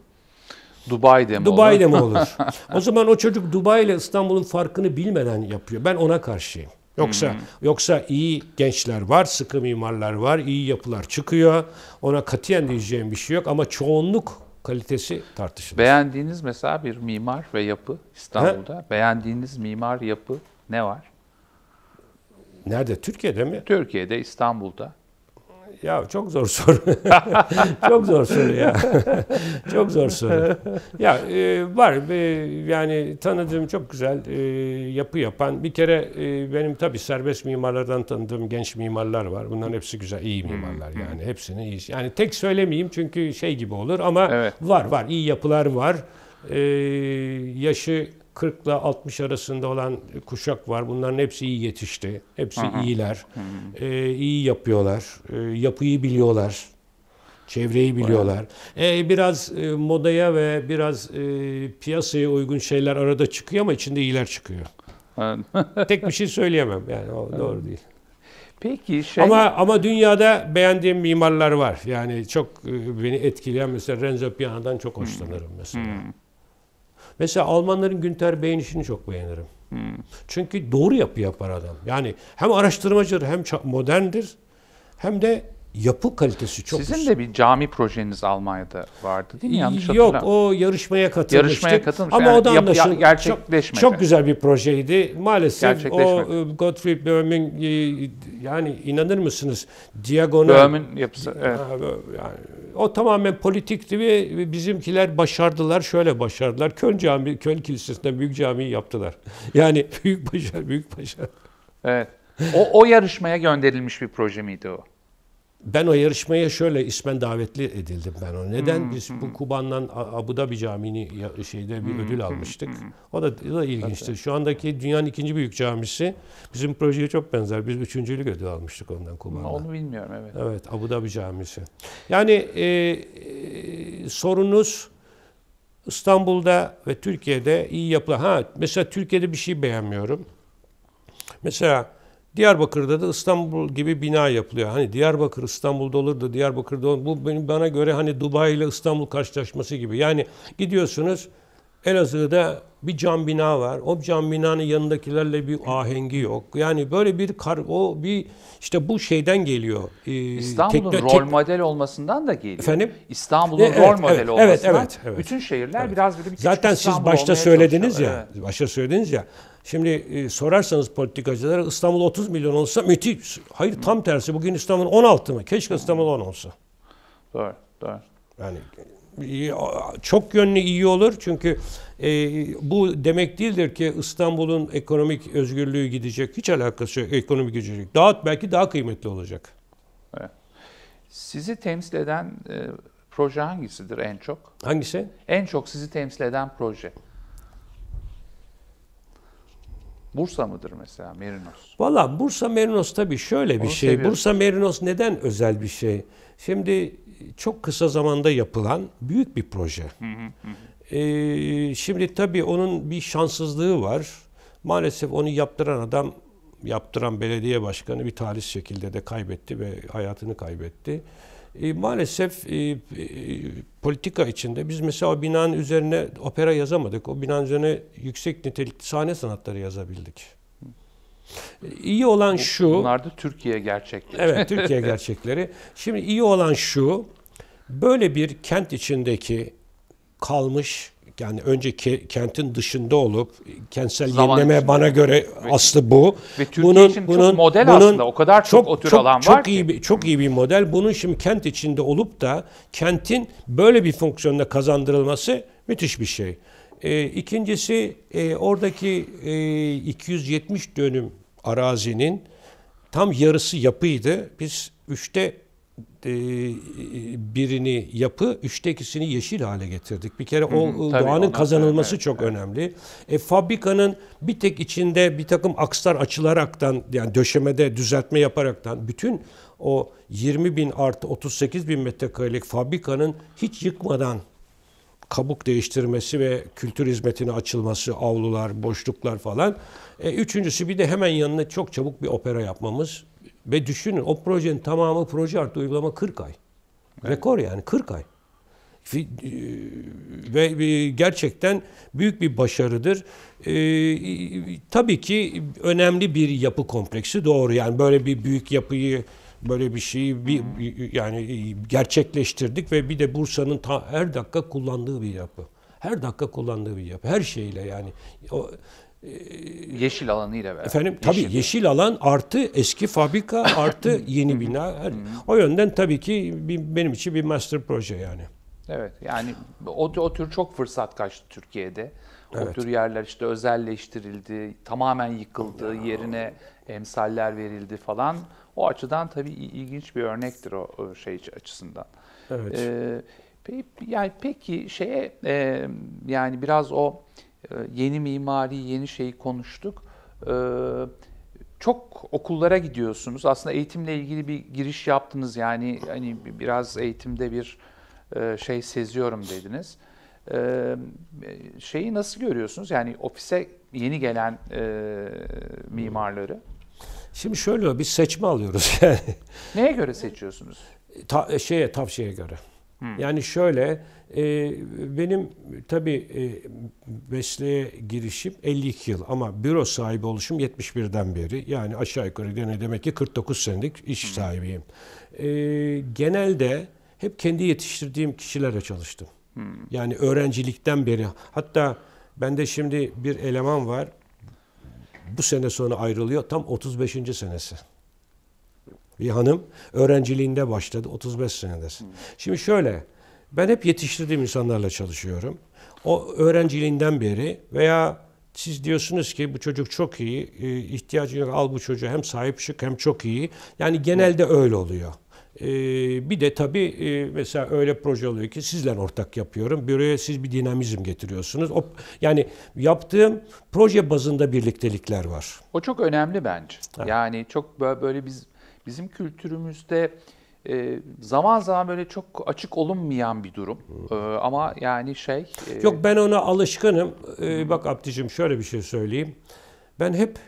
Dubai'de mi Dubai'de olur? Dubai'de mi olur? o zaman o çocuk Dubai ile İstanbul'un farkını bilmeden yapıyor. Ben ona karşıyım. Yoksa hı yoksa iyi gençler var, sıkı mimarlar var, iyi yapılar çıkıyor. Ona katiyen diyeceğim bir şey yok ama çoğunluk kalitesi tartışılır.
Beğendiğiniz mesela bir mimar ve yapı İstanbul'da. Ha? Beğendiğiniz mimar yapı ne var? Nerede? Türkiye'de mi? Türkiye'de, İstanbul'da.
Ya çok zor soru.
çok zor soru ya. çok zor soru. Ya e,
var e, yani tanıdığım çok güzel e, yapı yapan bir kere e, benim tabii serbest mimarlardan tanıdığım genç mimarlar var. Bunların hepsi güzel iyi hmm, mimarlar hmm. yani. Hepsini iyi. Yani tek söylemeyeyim çünkü şey gibi olur ama evet. var var iyi yapılar var. E, yaşı 40 ile 60 arasında olan kuşak var. Bunların hepsi iyi yetişti. Hepsi hı iyiler. Hı-hı. E, ee, iyi yapıyorlar. E, yapıyı biliyorlar. Çevreyi biliyorlar. E, biraz e, modaya ve biraz e, piyasaya uygun şeyler arada çıkıyor ama içinde iyiler çıkıyor. Tek bir şey söyleyemem yani o doğru değil.
Peki şey... Ama
ama dünyada beğendiğim mimarlar var. Yani çok e, beni etkileyen mesela Renzo Piano'dan çok hoşlanırım hmm. mesela. Hmm. Mesela Almanların Günter Bey'in işini çok beğenirim. Hmm. Çünkü doğru yapı yapar adam. Yani hem araştırmacıdır hem moderndir hem de
yapı kalitesi çok Sizin üst. de bir cami projeniz Almanya'da vardı değil mi? Yanlış Yok o yarışmaya katılmıştık. Yarışmaya katılmış. Ama yani o da anlaşıldı. Gerçekleşmedi. Çok, çok güzel
bir projeydi. Maalesef o e, Gottfried Böhm'ün e, yani inanır mısınız diagonal. Böhm'ün yapısı. Evet. Yani, o tamamen politikti ve bizimkiler başardılar. Şöyle başardılar. Köln cami, Köln Kilisesi'nde büyük camiyi yaptılar. Yani büyük başarı, büyük başarı. Evet. O, o yarışmaya gönderilmiş
bir proje miydi o?
ben o yarışmaya şöyle ismen davetli edildim ben o. Neden? Hmm, Biz bu hmm. Kuban'dan Abu Dhabi Camii'ni şeyde bir hmm, ödül almıştık. O da, o da ilginçti. Şu andaki dünyanın ikinci büyük camisi bizim projeye çok benzer. Biz üçüncülük ödül almıştık
ondan Kuban'dan. Onu bilmiyorum
evet. Evet Abu Dhabi Camisi. Yani e, e, sorunuz İstanbul'da ve Türkiye'de iyi yapılan. Ha mesela Türkiye'de bir şey beğenmiyorum. Mesela Diyarbakır'da da İstanbul gibi bina yapılıyor. Hani Diyarbakır İstanbul'da olur da Diyarbakır'da olur. Bu benim bana göre hani Dubai ile İstanbul karşılaşması gibi. Yani gidiyorsunuz Elazığ'da bir cam bina var. O cam binanın yanındakilerle bir ahengi yok. Yani böyle bir kar, o bir
işte bu şeyden geliyor. Ee, İstanbul'un tekno, rol model olmasından da geliyor. Efendim? İstanbul'un e, evet, rol model evet, olmasından. Evet, evet, evet. Bütün şehirler evet. biraz böyle bir Zaten siz başta söylediniz ya.
Evet. Başta söylediniz ya. Şimdi e, sorarsanız politikacılara İstanbul 30 milyon olsa müthiş. Hayır tam tersi. Bugün İstanbul 16 mı? Keşke İstanbul 10 olsa.
Doğru, doğru. Yani
e, çok yönlü iyi olur çünkü e, bu demek değildir ki İstanbul'un ekonomik özgürlüğü gidecek. Hiç alakası yok ekonomik gidecek. Daha belki daha
kıymetli olacak. Sizi temsil eden e, proje hangisidir en çok? Hangisi? En çok sizi temsil eden proje. Bursa mıdır mesela Merinos?
Valla Bursa Merinos tabii şöyle bir Onu şey. Seviyorum. Bursa Merinos neden özel bir şey? Şimdi çok kısa zamanda yapılan büyük bir proje. Hı hı hı. Ee, şimdi tabii onun bir şanssızlığı var. Maalesef onu yaptıran adam, yaptıran belediye başkanı bir talihsiz şekilde de kaybetti ve hayatını kaybetti e, maalesef e, e, politika içinde biz mesela o binanın üzerine opera yazamadık. O binanın üzerine yüksek nitelikli sahne sanatları yazabildik. E, iyi olan şu... Bunlar da Türkiye
gerçekleri. Evet, Türkiye
gerçekleri. Şimdi iyi olan şu, böyle bir kent içindeki kalmış yani önce ke, kentin dışında olup kentsel Zaman yenileme içinde. bana göre ve, aslı bu. Ve Türkiye bunun, için bunun, çok model bunun, aslında. O kadar çok, çok o tür çok, alan çok var iyi ki. Bir, çok iyi bir model. Bunun şimdi kent içinde olup da kentin böyle bir fonksiyonda kazandırılması müthiş bir şey. E, ikincisi e, oradaki e, 270 dönüm arazinin tam yarısı yapıydı. Biz üçte e, birini yapı, üçte ikisini yeşil hale getirdik. Bir kere o Hı, tabii, doğanın kazanılması evet, çok evet. önemli. E, fabrikanın bir tek içinde bir takım akslar açılaraktan yani döşemede düzeltme yaparaktan bütün o 20 bin artı 38 bin metrekarelik fabrikanın hiç yıkmadan kabuk değiştirmesi ve kültür hizmetine açılması, avlular, boşluklar falan. E, üçüncüsü bir de hemen yanına çok çabuk bir opera yapmamız. Ve düşünün o projenin tamamı proje artı uygulama 40 ay. Evet. Rekor yani 40 ay. E, ve gerçekten büyük bir başarıdır. Ee, tabii ki önemli bir yapı kompleksi doğru. Yani böyle bir büyük yapıyı böyle bir şeyi bir, yani gerçekleştirdik ve bir de Bursa'nın ta her dakika kullandığı bir yapı. Her dakika kullandığı bir yapı. Her şeyle yani o ee,
yeşil alanı ile beraber. Efendim yeşil. tabii
yeşil alan artı eski fabrika artı yeni bina. Her, o yönden tabii ki bir, benim için bir master proje yani.
Evet yani o, o tür çok fırsat kaçtı Türkiye'de. O evet. tür yerler işte özelleştirildi, tamamen yıkıldı, ya. yerine emsaller verildi falan. O açıdan tabii ilginç bir örnektir o, o şey açısından. Evet. Ee, pe, yani peki şeye e, yani biraz o ee, yeni mimari, yeni şeyi konuştuk. Ee, çok okullara gidiyorsunuz. Aslında eğitimle ilgili bir giriş yaptınız. Yani hani biraz eğitimde bir e, şey seziyorum dediniz. Ee, şeyi nasıl görüyorsunuz? Yani ofise yeni gelen e, mimarları.
Şimdi şöyle biz seçme alıyoruz yani.
Neye göre seçiyorsunuz? Ta, e, şeye tavşiye göre. Hmm. Yani şöyle
e, benim tabi e, mesleğe girişim 52 yıl ama büro sahibi oluşum 71'den beri. Yani aşağı yukarı gene demek ki 49 senelik iş hmm. sahibiyim. E, genelde hep kendi yetiştirdiğim kişilere çalıştım. Hmm. Yani öğrencilikten beri. Hatta bende şimdi bir eleman var. Bu sene sonra ayrılıyor. Tam 35. senesi bir hanım. Öğrenciliğinde başladı. 35 senedesin. Şimdi şöyle. Ben hep yetiştirdiğim insanlarla çalışıyorum. O öğrenciliğinden beri veya siz diyorsunuz ki bu çocuk çok iyi, e, ihtiyacın yok al bu çocuğu hem sahip çık hem çok iyi. Yani genelde öyle oluyor. E, bir de tabii e, mesela öyle proje oluyor ki sizden ortak yapıyorum. Büroya siz bir dinamizm getiriyorsunuz. O, yani yaptığım proje bazında birliktelikler var.
O çok önemli bence. Ha. Yani çok böyle biz bizim kültürümüzde e, zaman zaman böyle çok açık olunmayan bir durum. E, ama yani şey... E... Yok
ben ona alışkınım. E, bak Abdicim şöyle bir şey söyleyeyim. Ben hep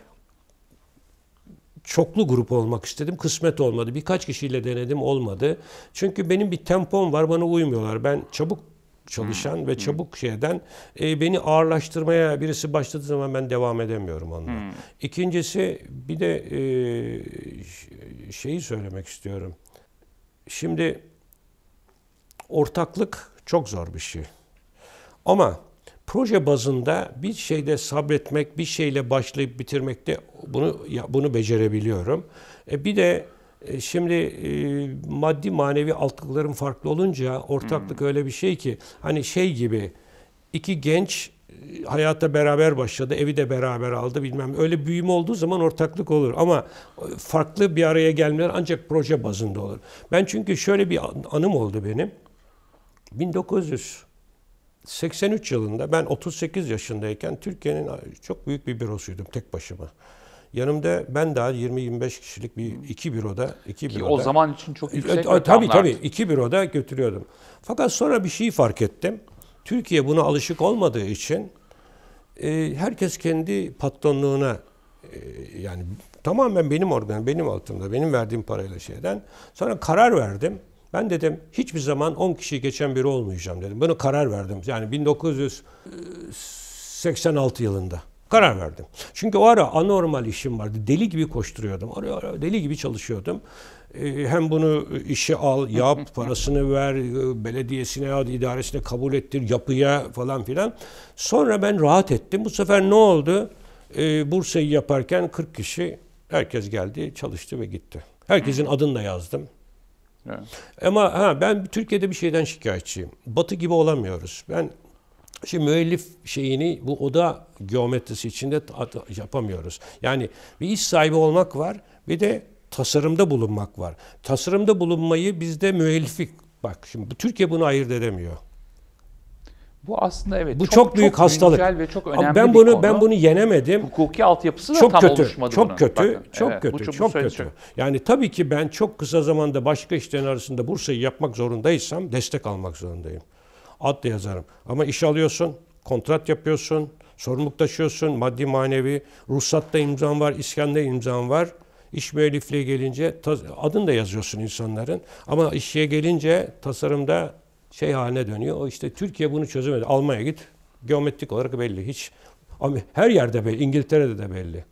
çoklu grup olmak istedim. Kısmet olmadı. Birkaç kişiyle denedim olmadı. Çünkü benim bir tempom var bana uymuyorlar. Ben çabuk çalışan hmm. ve hmm. çabuk hmm. şeyden e, beni ağırlaştırmaya birisi başladığı zaman ben devam edemiyorum onunla. Hmm. İkincisi bir de e, şeyi söylemek istiyorum. Şimdi ortaklık çok zor bir şey. Ama proje bazında bir şeyde sabretmek, bir şeyle başlayıp bitirmekte bunu bunu becerebiliyorum. E bir de e, şimdi e, maddi manevi altyapıların farklı olunca ortaklık hmm. öyle bir şey ki hani şey gibi iki genç e, hayata beraber başladı, evi de beraber aldı bilmem. Öyle büyüme olduğu zaman ortaklık olur ama farklı bir araya gelmeler ancak proje bazında olur. Ben çünkü şöyle bir anım oldu benim. 1983 yılında ben 38 yaşındayken Türkiye'nin çok büyük bir bürosuydum tek başıma. Yanımda ben daha 20-25 kişilik bir iki büroda, iki Ki büroda. o zaman için çok e, yüksek e, rakamlar. Tabii tabii iki büroda götürüyordum. Fakat sonra bir şey fark ettim. Türkiye buna alışık olmadığı için e, herkes kendi patronluğuna e, yani tamamen benim organ, benim altımda, benim verdiğim parayla şeyden. Sonra karar verdim. Ben dedim hiçbir zaman 10 kişi geçen biri olmayacağım dedim. Bunu karar verdim. Yani 1986 yılında. Karar verdim. Çünkü o ara anormal işim vardı. Deli gibi koşturuyordum. oraya ara deli gibi çalışıyordum. Ee, hem bunu işi al, yap, parasını ver, e, belediyesine, idaresine kabul ettir, yapıya falan filan. Sonra ben rahat ettim. Bu sefer ne oldu? Ee, Bursa'yı yaparken 40 kişi herkes geldi, çalıştı ve gitti. Herkesin adını da yazdım. Evet. Ama ha ben Türkiye'de bir şeyden şikayetçiyim. Batı gibi olamıyoruz. Ben Şimdi müellif şeyini bu oda geometrisi içinde yapamıyoruz. Yani bir iş sahibi olmak var bir de tasarımda bulunmak var. Tasarımda bulunmayı bizde müelliflik bak şimdi Türkiye bunu ayırt edemiyor.
Bu aslında evet. Bu çok, çok büyük çok hastalık. Ve çok önemli ben bunu konu. ben bunu
yenemedim. Hukuki altyapısı da çok tam kötü, oluşmadı Çok bunun. kötü. Bakın, çok evet, kötü. Bu çok, çok kötü. Yani tabii ki ben çok kısa zamanda başka işlerin arasında Bursa'yı yapmak zorundaysam destek almak zorundayım ad da yazarım. Ama iş alıyorsun, kontrat yapıyorsun, sorumluluk taşıyorsun, maddi manevi, ruhsatta imzan var, iskanda imzan var. İş müellifliğe gelince adını da yazıyorsun insanların. Ama işe gelince tasarımda şey haline dönüyor. O işte Türkiye bunu çözemedi. Almanya git. Geometrik olarak belli. Hiç her yerde belli. İngiltere'de de belli.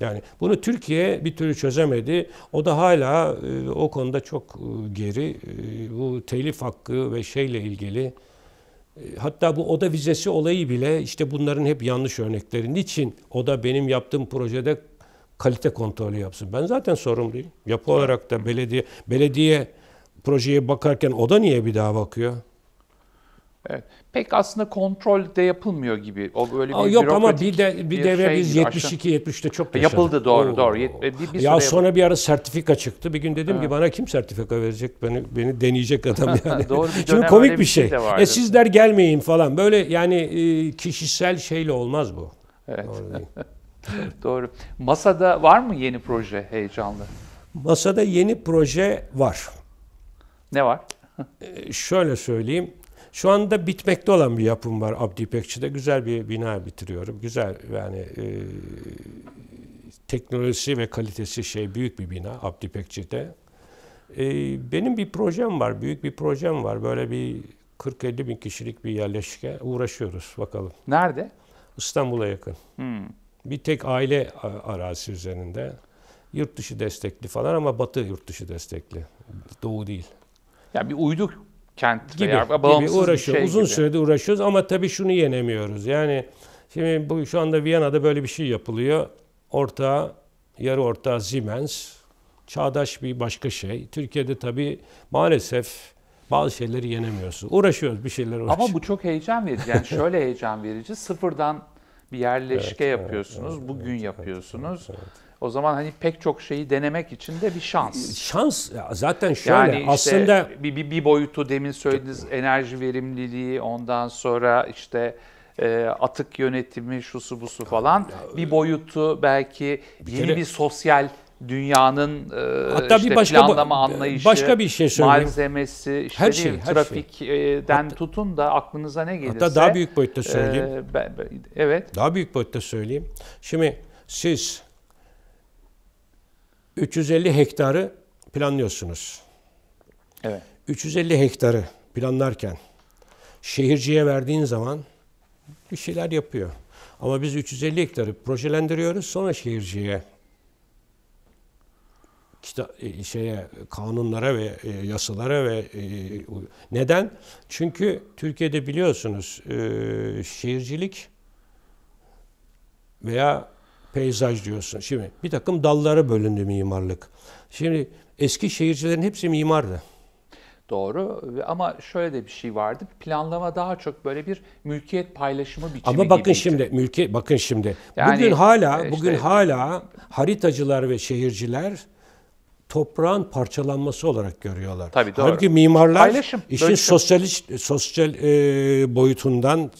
Yani bunu Türkiye bir türlü çözemedi. O da hala e, o konuda çok e, geri. E, bu telif hakkı ve şeyle ilgili e, hatta bu oda vizesi olayı bile işte bunların hep yanlış örnekleri. Niçin oda benim yaptığım projede kalite kontrolü yapsın? Ben zaten sorumluyum. Yapı olarak da belediye belediye projeye bakarken oda niye bir daha bakıyor?
Evet. Pek aslında kontrol de yapılmıyor gibi. O böyle bir Aa, Yok ama bir de bir, bir devre şey biz 72 70'te çok yaşadık. Yapıldı doğru Oo. doğru. bir, bir ya sonra yapıldı.
bir ara sertifika çıktı. Bir gün dedim ha. ki bana kim sertifika verecek? Beni beni deneyecek adam yani. doğru bir Şimdi komik bir şey. şey e sizler gelmeyin falan. Böyle yani e, kişisel şeyle olmaz bu.
Evet. Doğru. doğru. Masada var mı yeni proje heyecanlı?
Masada yeni proje var.
Ne var? E, şöyle
söyleyeyim. Şu anda bitmekte olan bir yapım var Abdi İpekçi'de. Güzel bir bina bitiriyorum. Güzel yani e, teknolojisi ve kalitesi şey büyük bir bina Abdi İpekçi'de. E, benim bir projem var. Büyük bir projem var. Böyle bir 40-50 bin kişilik bir yerleşke uğraşıyoruz bakalım. Nerede? İstanbul'a yakın. Hmm. Bir tek aile arazisi üzerinde. Yurt dışı destekli falan ama batı yurt dışı destekli. Doğu değil. Ya bir uyduk kent gibi, veya bağımsız gibi uğraşıyor. Şey Uzun gibi. sürede uğraşıyoruz ama tabii şunu yenemiyoruz. Yani şimdi bu şu anda Viyana'da böyle bir şey yapılıyor. Orta, yarı orta Siemens, çağdaş bir başka şey. Türkiye'de tabii maalesef bazı şeyleri yenemiyorsun. Uğraşıyoruz bir şeyler uğraşıyoruz.
Ama bu çok heyecan verici. Yani şöyle heyecan verici. Sıfırdan bir yerleşke evet, yapıyorsunuz. Evet, bugün evet, yapıyorsunuz. Evet, evet. O zaman hani pek çok şeyi denemek için de bir şans. E, şans zaten şöyle yani işte aslında bir, bir, bir boyutu demin söylediğiniz enerji verimliliği ondan sonra işte e, atık yönetimi şusu busu falan bir e, boyutu belki bir yeni kere, bir sosyal dünyanın e, hatta işte bir başka planlama anlayışı başka bir şey söyleyeyim. malzemesi işte her şey, değil, her şey. trafikten şey. tutun da aklınıza ne gelirse hatta daha büyük boyutta söyleyeyim. E, ben, evet.
Daha büyük boyutta söyleyeyim. Şimdi siz 350 hektarı planlıyorsunuz. Evet. 350 hektarı planlarken şehirciye verdiğin zaman bir şeyler yapıyor. Ama biz 350 hektarı projelendiriyoruz sonra şehirciye kitap e, şeye kanunlara ve e, yasalara ve e, neden? Çünkü Türkiye'de biliyorsunuz e, şehircilik veya peyzaj diyorsun. Şimdi bir takım dallara bölündü mimarlık. Şimdi eski şehircilerin hepsi mimardı.
Doğru ama şöyle de bir şey vardı. Planlama daha çok böyle bir mülkiyet paylaşımı biçimi Ama bakın gibiydi.
şimdi mülkiyet bakın şimdi. Yani, bugün hala işte, bugün hala haritacılar ve şehirciler toprağın parçalanması olarak görüyorlar. Tabii doğru. Halbuki mimarlar Paylaşım, işin bölüşüm. sosyalist sosyal e, boyutundan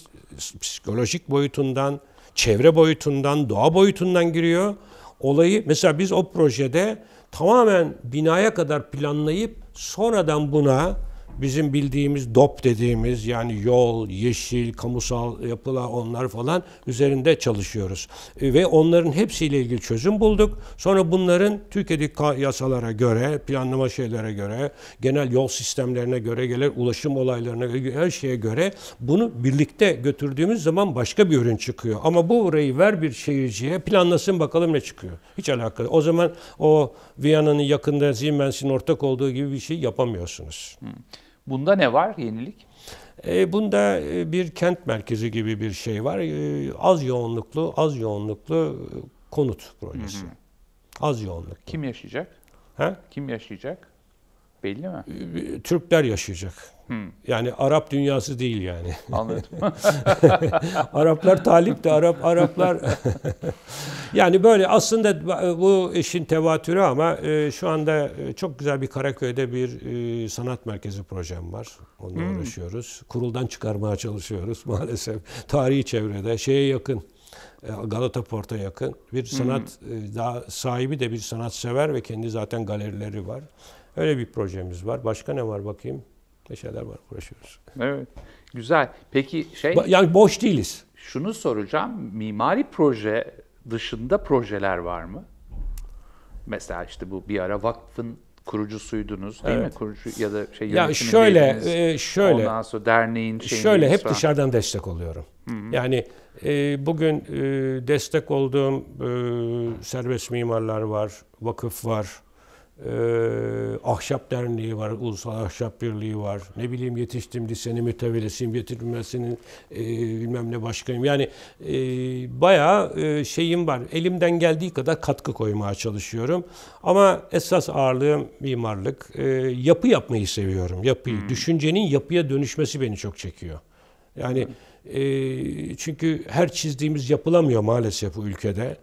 psikolojik boyutundan çevre boyutundan, doğa boyutundan giriyor. Olayı mesela biz o projede tamamen binaya kadar planlayıp sonradan buna bizim bildiğimiz DOP dediğimiz yani yol, yeşil, kamusal yapılar onlar falan üzerinde çalışıyoruz. E, ve onların hepsiyle ilgili çözüm bulduk. Sonra bunların Türkiye'deki yasalara göre, planlama şeylere göre, genel yol sistemlerine göre, gelir ulaşım olaylarına göre, her şeye göre bunu birlikte götürdüğümüz zaman başka bir ürün çıkıyor. Ama bu orayı ver bir şehirciye planlasın bakalım ne çıkıyor. Hiç alakalı. O zaman o Viyana'nın yakında Siemens'in ortak olduğu gibi bir şey yapamıyorsunuz.
Hmm. Bunda ne var
yenilik? E, bunda e, bir kent merkezi gibi bir şey var. E, az yoğunluklu, az yoğunluklu konut projesi. Hı hı. Az yoğunluk. Kim yaşayacak? Ha? Kim yaşayacak? Belli mi? Türkler yaşayacak. Hmm. Yani Arap dünyası değil yani. Anladım. Araplar talip de Arap Araplar. yani böyle aslında bu işin tevatürü ama e, şu anda e, çok güzel bir Karaköy'de bir e, sanat merkezi projem var. Onunla hmm. uğraşıyoruz. Kuruldan çıkarmaya çalışıyoruz maalesef. Tarihi çevrede şeye yakın. Galata Port'a yakın. Bir hmm. sanat hmm. daha sahibi de bir sanatsever ve kendi zaten galerileri var. Öyle bir projemiz var. Başka ne var bakayım? Ne şeyler var uğraşıyoruz.
Evet. Güzel. Peki şey... Yani boş değiliz. Şunu soracağım. Mimari proje dışında projeler var mı? Mesela işte bu bir ara vakfın kurucusuydunuz değil evet. mi? Kurucu ya da şey Ya şöyle e, şöyle ondan sonra derneğin şeyini Şöyle hep falan. dışarıdan
destek oluyorum. Hı-hı. Yani e, bugün e, destek olduğum e, serbest mimarlar var, vakıf var, ee, Ahşap Derneği var, Ulusal Ahşap Birliği var. Ne bileyim yetiştim lisenin mütevellisiyim, yetiştirmesinin e, bilmem ne başkanıyım. Yani e, bayağı e, şeyim var. Elimden geldiği kadar katkı koymaya çalışıyorum. Ama esas ağırlığım mimarlık. E, yapı yapmayı seviyorum. Yapıyı, hmm. düşüncenin yapıya dönüşmesi beni çok çekiyor. Yani e, çünkü her çizdiğimiz yapılamıyor maalesef bu ülkede.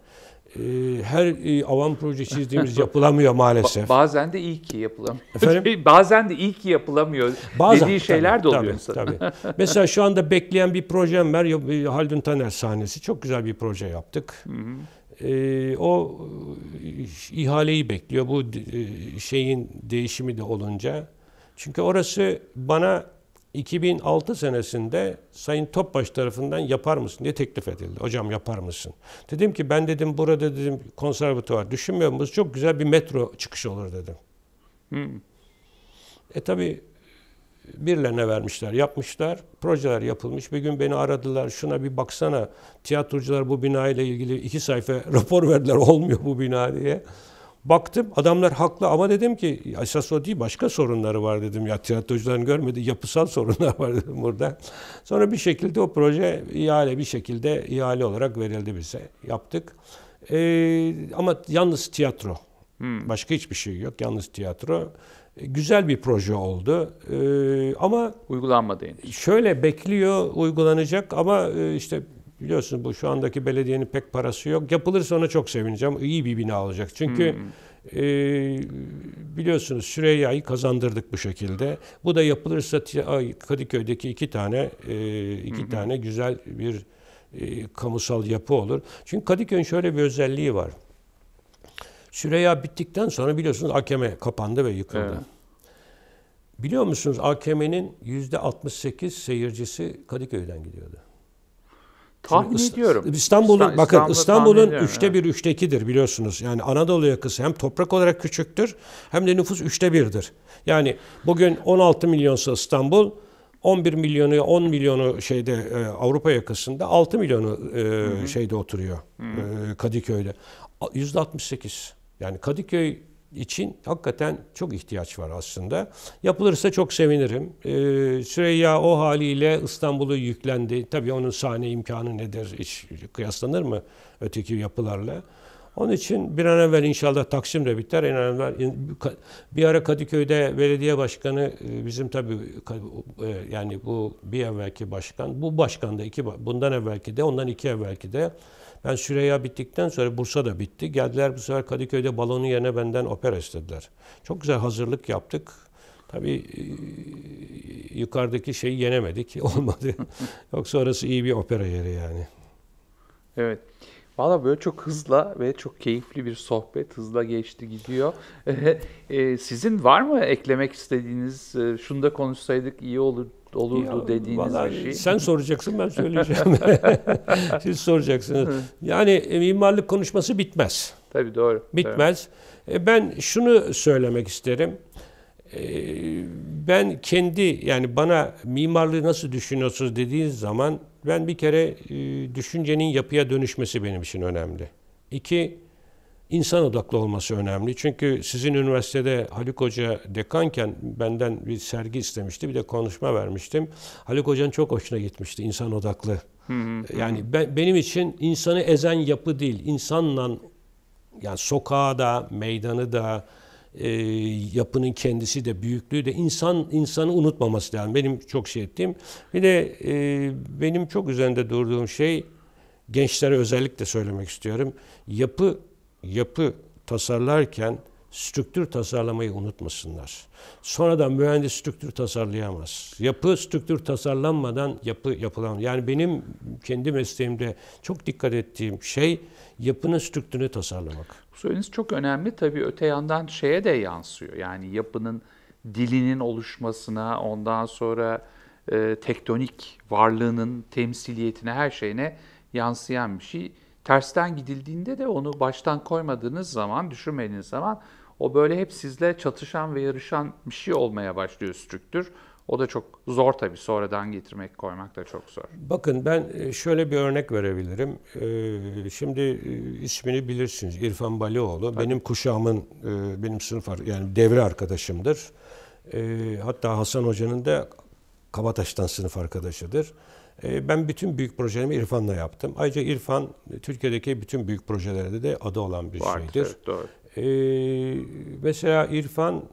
Ee, her e, avam proje çizdiğimiz yapılamıyor maalesef.
bazen de iyi ki yapılamıyor. Efendim? bazen de iyi ki yapılamıyor bazen, dediği şeyler tabii, de oluyor tabii, tabii. Mesela
şu anda bekleyen bir projem var. Haldun Taner sahnesi. Çok güzel bir proje yaptık. Hı hı. Ee, o e, ihaleyi bekliyor. Bu e, şeyin değişimi de olunca. Çünkü orası bana 2006 senesinde Sayın Topbaş tarafından yapar mısın diye teklif edildi. Hocam yapar mısın? Dedim ki ben dedim burada dedim konservatuvar düşünmüyor musunuz? Çok güzel bir metro çıkışı olur dedim. Hmm. E tabi birilerine vermişler, yapmışlar. Projeler yapılmış. Bir gün beni aradılar. Şuna bir baksana. Tiyatrocular bu bina ile ilgili iki sayfa rapor verdiler. Olmuyor bu bina diye. Baktım adamlar haklı ama dedim ki esas o değil başka sorunları var dedim. Ya tiyatrocuların görmedi, yapısal sorunlar var dedim burada. Sonra bir şekilde o proje ihale bir şekilde ihale olarak verildi bize. Yaptık. Ee, ama yalnız tiyatro. Hmm. Başka hiçbir şey yok. Yalnız tiyatro. Ee, güzel bir proje oldu ee, ama
uygulanmadı yani.
Şöyle bekliyor uygulanacak ama e, işte Biliyorsunuz bu şu andaki belediyenin pek parası yok. Yapılırsa ona çok sevineceğim. İyi bir bina olacak. Çünkü hmm. e, biliyorsunuz Süreyya'yı kazandırdık bu şekilde. Bu da yapılırsa Kadıköy'deki iki tane e, iki hmm. tane güzel bir e, kamusal yapı olur. Çünkü Kadıköy'ün şöyle bir özelliği var. Süreyya bittikten sonra biliyorsunuz AKM kapandı ve yıkıldı. Evet. Biliyor musunuz AKM'nin %68 seyircisi Kadıköy'den gidiyordu. Tahmin Şimdi, ediyorum. İstanbul'un İsta, bakın İstanbul'un üçte bir üçtekidir biliyorsunuz. Yani Anadolu yakası hem toprak olarak küçüktür hem de nüfus üçte birdir. Yani bugün 16 milyonsa İstanbul 11 milyonu 10 milyonu şeyde e, Avrupa yakasında 6 milyonu e, şeyde oturuyor. Hı-hı. E, Kadıköy'de. %68. Yani Kadıköy için hakikaten çok ihtiyaç var aslında. Yapılırsa çok sevinirim. Ee, Süreyya o haliyle İstanbul'u yüklendi. Tabii onun sahne imkanı nedir? Hiç kıyaslanır mı öteki yapılarla? Onun için bir an evvel inşallah Taksim de biter. En evvel bir ara Kadıköy'de belediye başkanı e, bizim tabii e, yani bu bir evvelki başkan, bu başkan da iki bundan evvelki de ondan iki evvelki de ben Süreyya bittikten sonra Bursa da bitti. Geldiler bu sefer Kadıköy'de balonun yerine benden opera istediler. Çok güzel hazırlık yaptık. Tabii e, yukarıdaki şeyi yenemedik. Olmadı. Yoksa orası iyi bir opera yeri yani.
Evet. Valla böyle çok hızlı ve çok keyifli bir sohbet hızla geçti gidiyor. E, sizin var mı eklemek istediğiniz, e, şunu da konuşsaydık iyi olur olurdu ya, dediğiniz bir şey. Sen soracaksın ben söyleyeceğim. Siz soracaksınız. Yani e,
mimarlık konuşması bitmez. Tabii doğru. Bitmez. Doğru. E, ben şunu söylemek isterim. Ben kendi yani bana mimarlığı nasıl düşünüyorsunuz dediğiniz zaman ben bir kere e, düşüncenin yapıya dönüşmesi benim için önemli. İki, insan odaklı olması önemli. Çünkü sizin üniversitede Haluk Hoca dekanken benden bir sergi istemişti, bir de konuşma vermiştim. Haluk Hoca'nın çok hoşuna gitmişti insan odaklı. Yani ben, benim için insanı ezen yapı değil, insanla yani sokağı da, meydanı da, e, yapının kendisi de büyüklüğü de insan insanı unutmaması lazım. Benim çok şey ettiğim. Bir de e, benim çok üzerinde durduğum şey gençlere özellikle söylemek istiyorum. Yapı yapı tasarlarken strüktür tasarlamayı unutmasınlar. Sonradan mühendis strüktür tasarlayamaz. Yapı strüktür tasarlanmadan yapı yapılan. Yani benim kendi mesleğimde çok dikkat ettiğim
şey yapının strüktürünü tasarlamak. Bu söylediğiniz çok önemli. Tabii öte yandan şeye de yansıyor. Yani yapının dilinin oluşmasına, ondan sonra e, tektonik varlığının temsiliyetine, her şeyine yansıyan bir şey. Tersten gidildiğinde de onu baştan koymadığınız zaman, düşünmediğiniz zaman o böyle hep sizle çatışan ve yarışan bir şey olmaya başlıyor strüktür. O da çok zor tabii. Sonradan getirmek, koymak da çok zor.
Bakın ben e, şöyle bir örnek verebilirim. E, şimdi e, ismini bilirsiniz. İrfan Balioğlu. Tabii. Benim kuşağımın, benim sınıf yani devre arkadaşımdır. Hatta Hasan Hoca'nın da Kabataş'tan sınıf arkadaşıdır. Ben bütün büyük projelerimi İrfan'la yaptım. Ayrıca İrfan Türkiye'deki bütün büyük projelerde de adı olan bir Vardır, şeydir. Doğru. Ee, mesela İrfan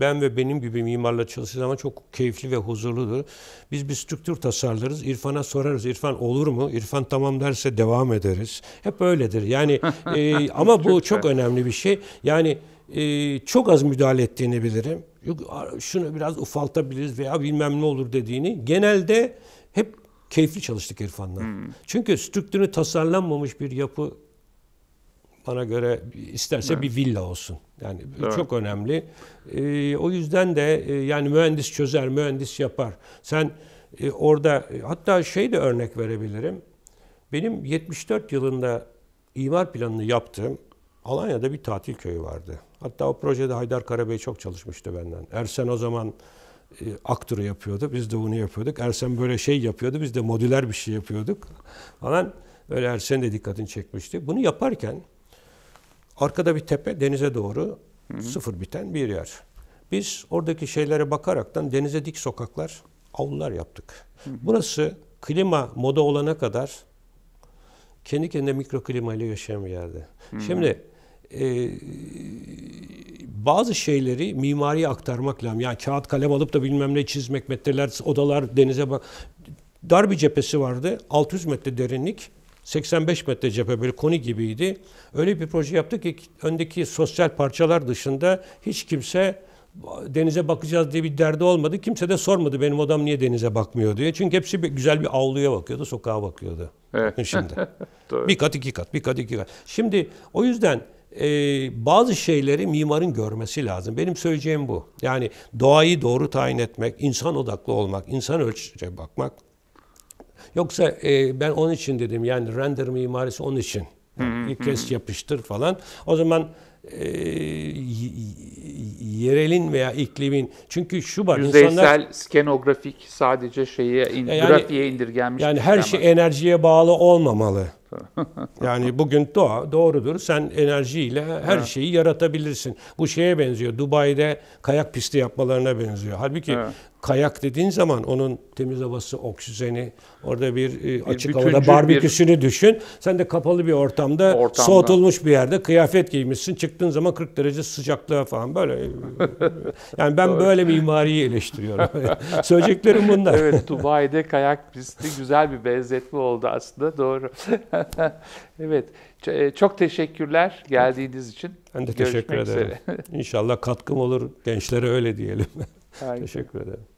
ben ve benim gibi mimarla çalışırız ama çok keyifli ve huzurludur. Biz bir struktur tasarlarız. İrfan'a sorarız. İrfan olur mu? İrfan tamam derse devam ederiz. Hep öyledir. Yani e, ama bu çok önemli bir şey. Yani e, çok az müdahale ettiğini bilirim. Yok, şunu biraz ufaltabiliriz veya bilmem ne olur dediğini. Genelde hep keyifli çalıştık İrfan'la. Hmm. Çünkü strüktürü tasarlanmamış bir yapı bana göre isterse evet. bir villa olsun. Yani evet. çok önemli. E, o yüzden de e, yani mühendis çözer, mühendis yapar. Sen e, orada e, hatta şey de örnek verebilirim. Benim 74 yılında imar planını yaptığım Alanya'da bir tatil köyü vardı. Hatta o projede Haydar Karabey çok çalışmıştı benden. Ersen o zaman e, aktörü yapıyordu. Biz de onu yapıyorduk. Ersen böyle şey yapıyordu. Biz de modüler bir şey yapıyorduk falan. Böyle Ersen de dikkatini çekmişti. Bunu yaparken Arkada bir tepe denize doğru hı hı. sıfır biten bir yer. Biz oradaki şeylere bakaraktan denize dik sokaklar, avlular yaptık. Hı hı. Burası klima moda olana kadar kendi kendine mikro klima ile yaşayan bir yerde. Hı hmm. hı. Şimdi e, bazı şeyleri mimariye aktarmak lazım. Yani kağıt kalem alıp da bilmem ne çizmek, metreler, odalar, denize bak. Dar bir cephesi vardı. 600 metre derinlik. 85 metre cephe böyle koni gibiydi. Öyle bir proje yaptık ki öndeki sosyal parçalar dışında hiç kimse denize bakacağız diye bir derdi olmadı. Kimse de sormadı benim odam niye denize bakmıyor diye. Çünkü hepsi bir, güzel bir avluya bakıyordu, sokağa bakıyordu. Evet. Şimdi. bir kat iki kat, bir kat iki kat. Şimdi o yüzden e, bazı şeyleri mimarın görmesi lazım. Benim söyleyeceğim bu. Yani doğayı doğru tayin etmek, insan odaklı olmak, insan ölçüye bakmak Yoksa e, ben onun için dedim yani render mimarisi onun için. Yani ilk kez yapıştır falan. O zaman e, yerelin veya
iklimin çünkü şu var Yüzeysel, insanlar skenografik sadece şeye in, e, yani, grafiğe indirgenmiş. Yani her şey
var. enerjiye bağlı olmamalı. yani bugün doğa doğrudur. Sen enerjiyle her şeyi yaratabilirsin. Bu şeye benziyor. Dubai'de kayak pisti yapmalarına benziyor. Halbuki evet kayak dediğin zaman onun temiz havası, oksijeni, orada e, bir açık Bütüncül havada barbeküsünü bir... düşün. Sen de kapalı bir ortamda, ortamda soğutulmuş bir yerde kıyafet giymişsin. Çıktığın zaman 40 derece sıcaklığa
falan böyle. yani ben Doğru. böyle mimariyi eleştiriyorum. Söyleyeceklerim bunlar. Evet Dubai'de kayak pisti güzel bir benzetme oldu aslında. Doğru. evet. E, çok teşekkürler geldiğiniz için. Ben de Görüşmek teşekkür ederim. Üzere.
İnşallah katkım olur. Gençlere öyle diyelim. Harika. Teşekkür ederim.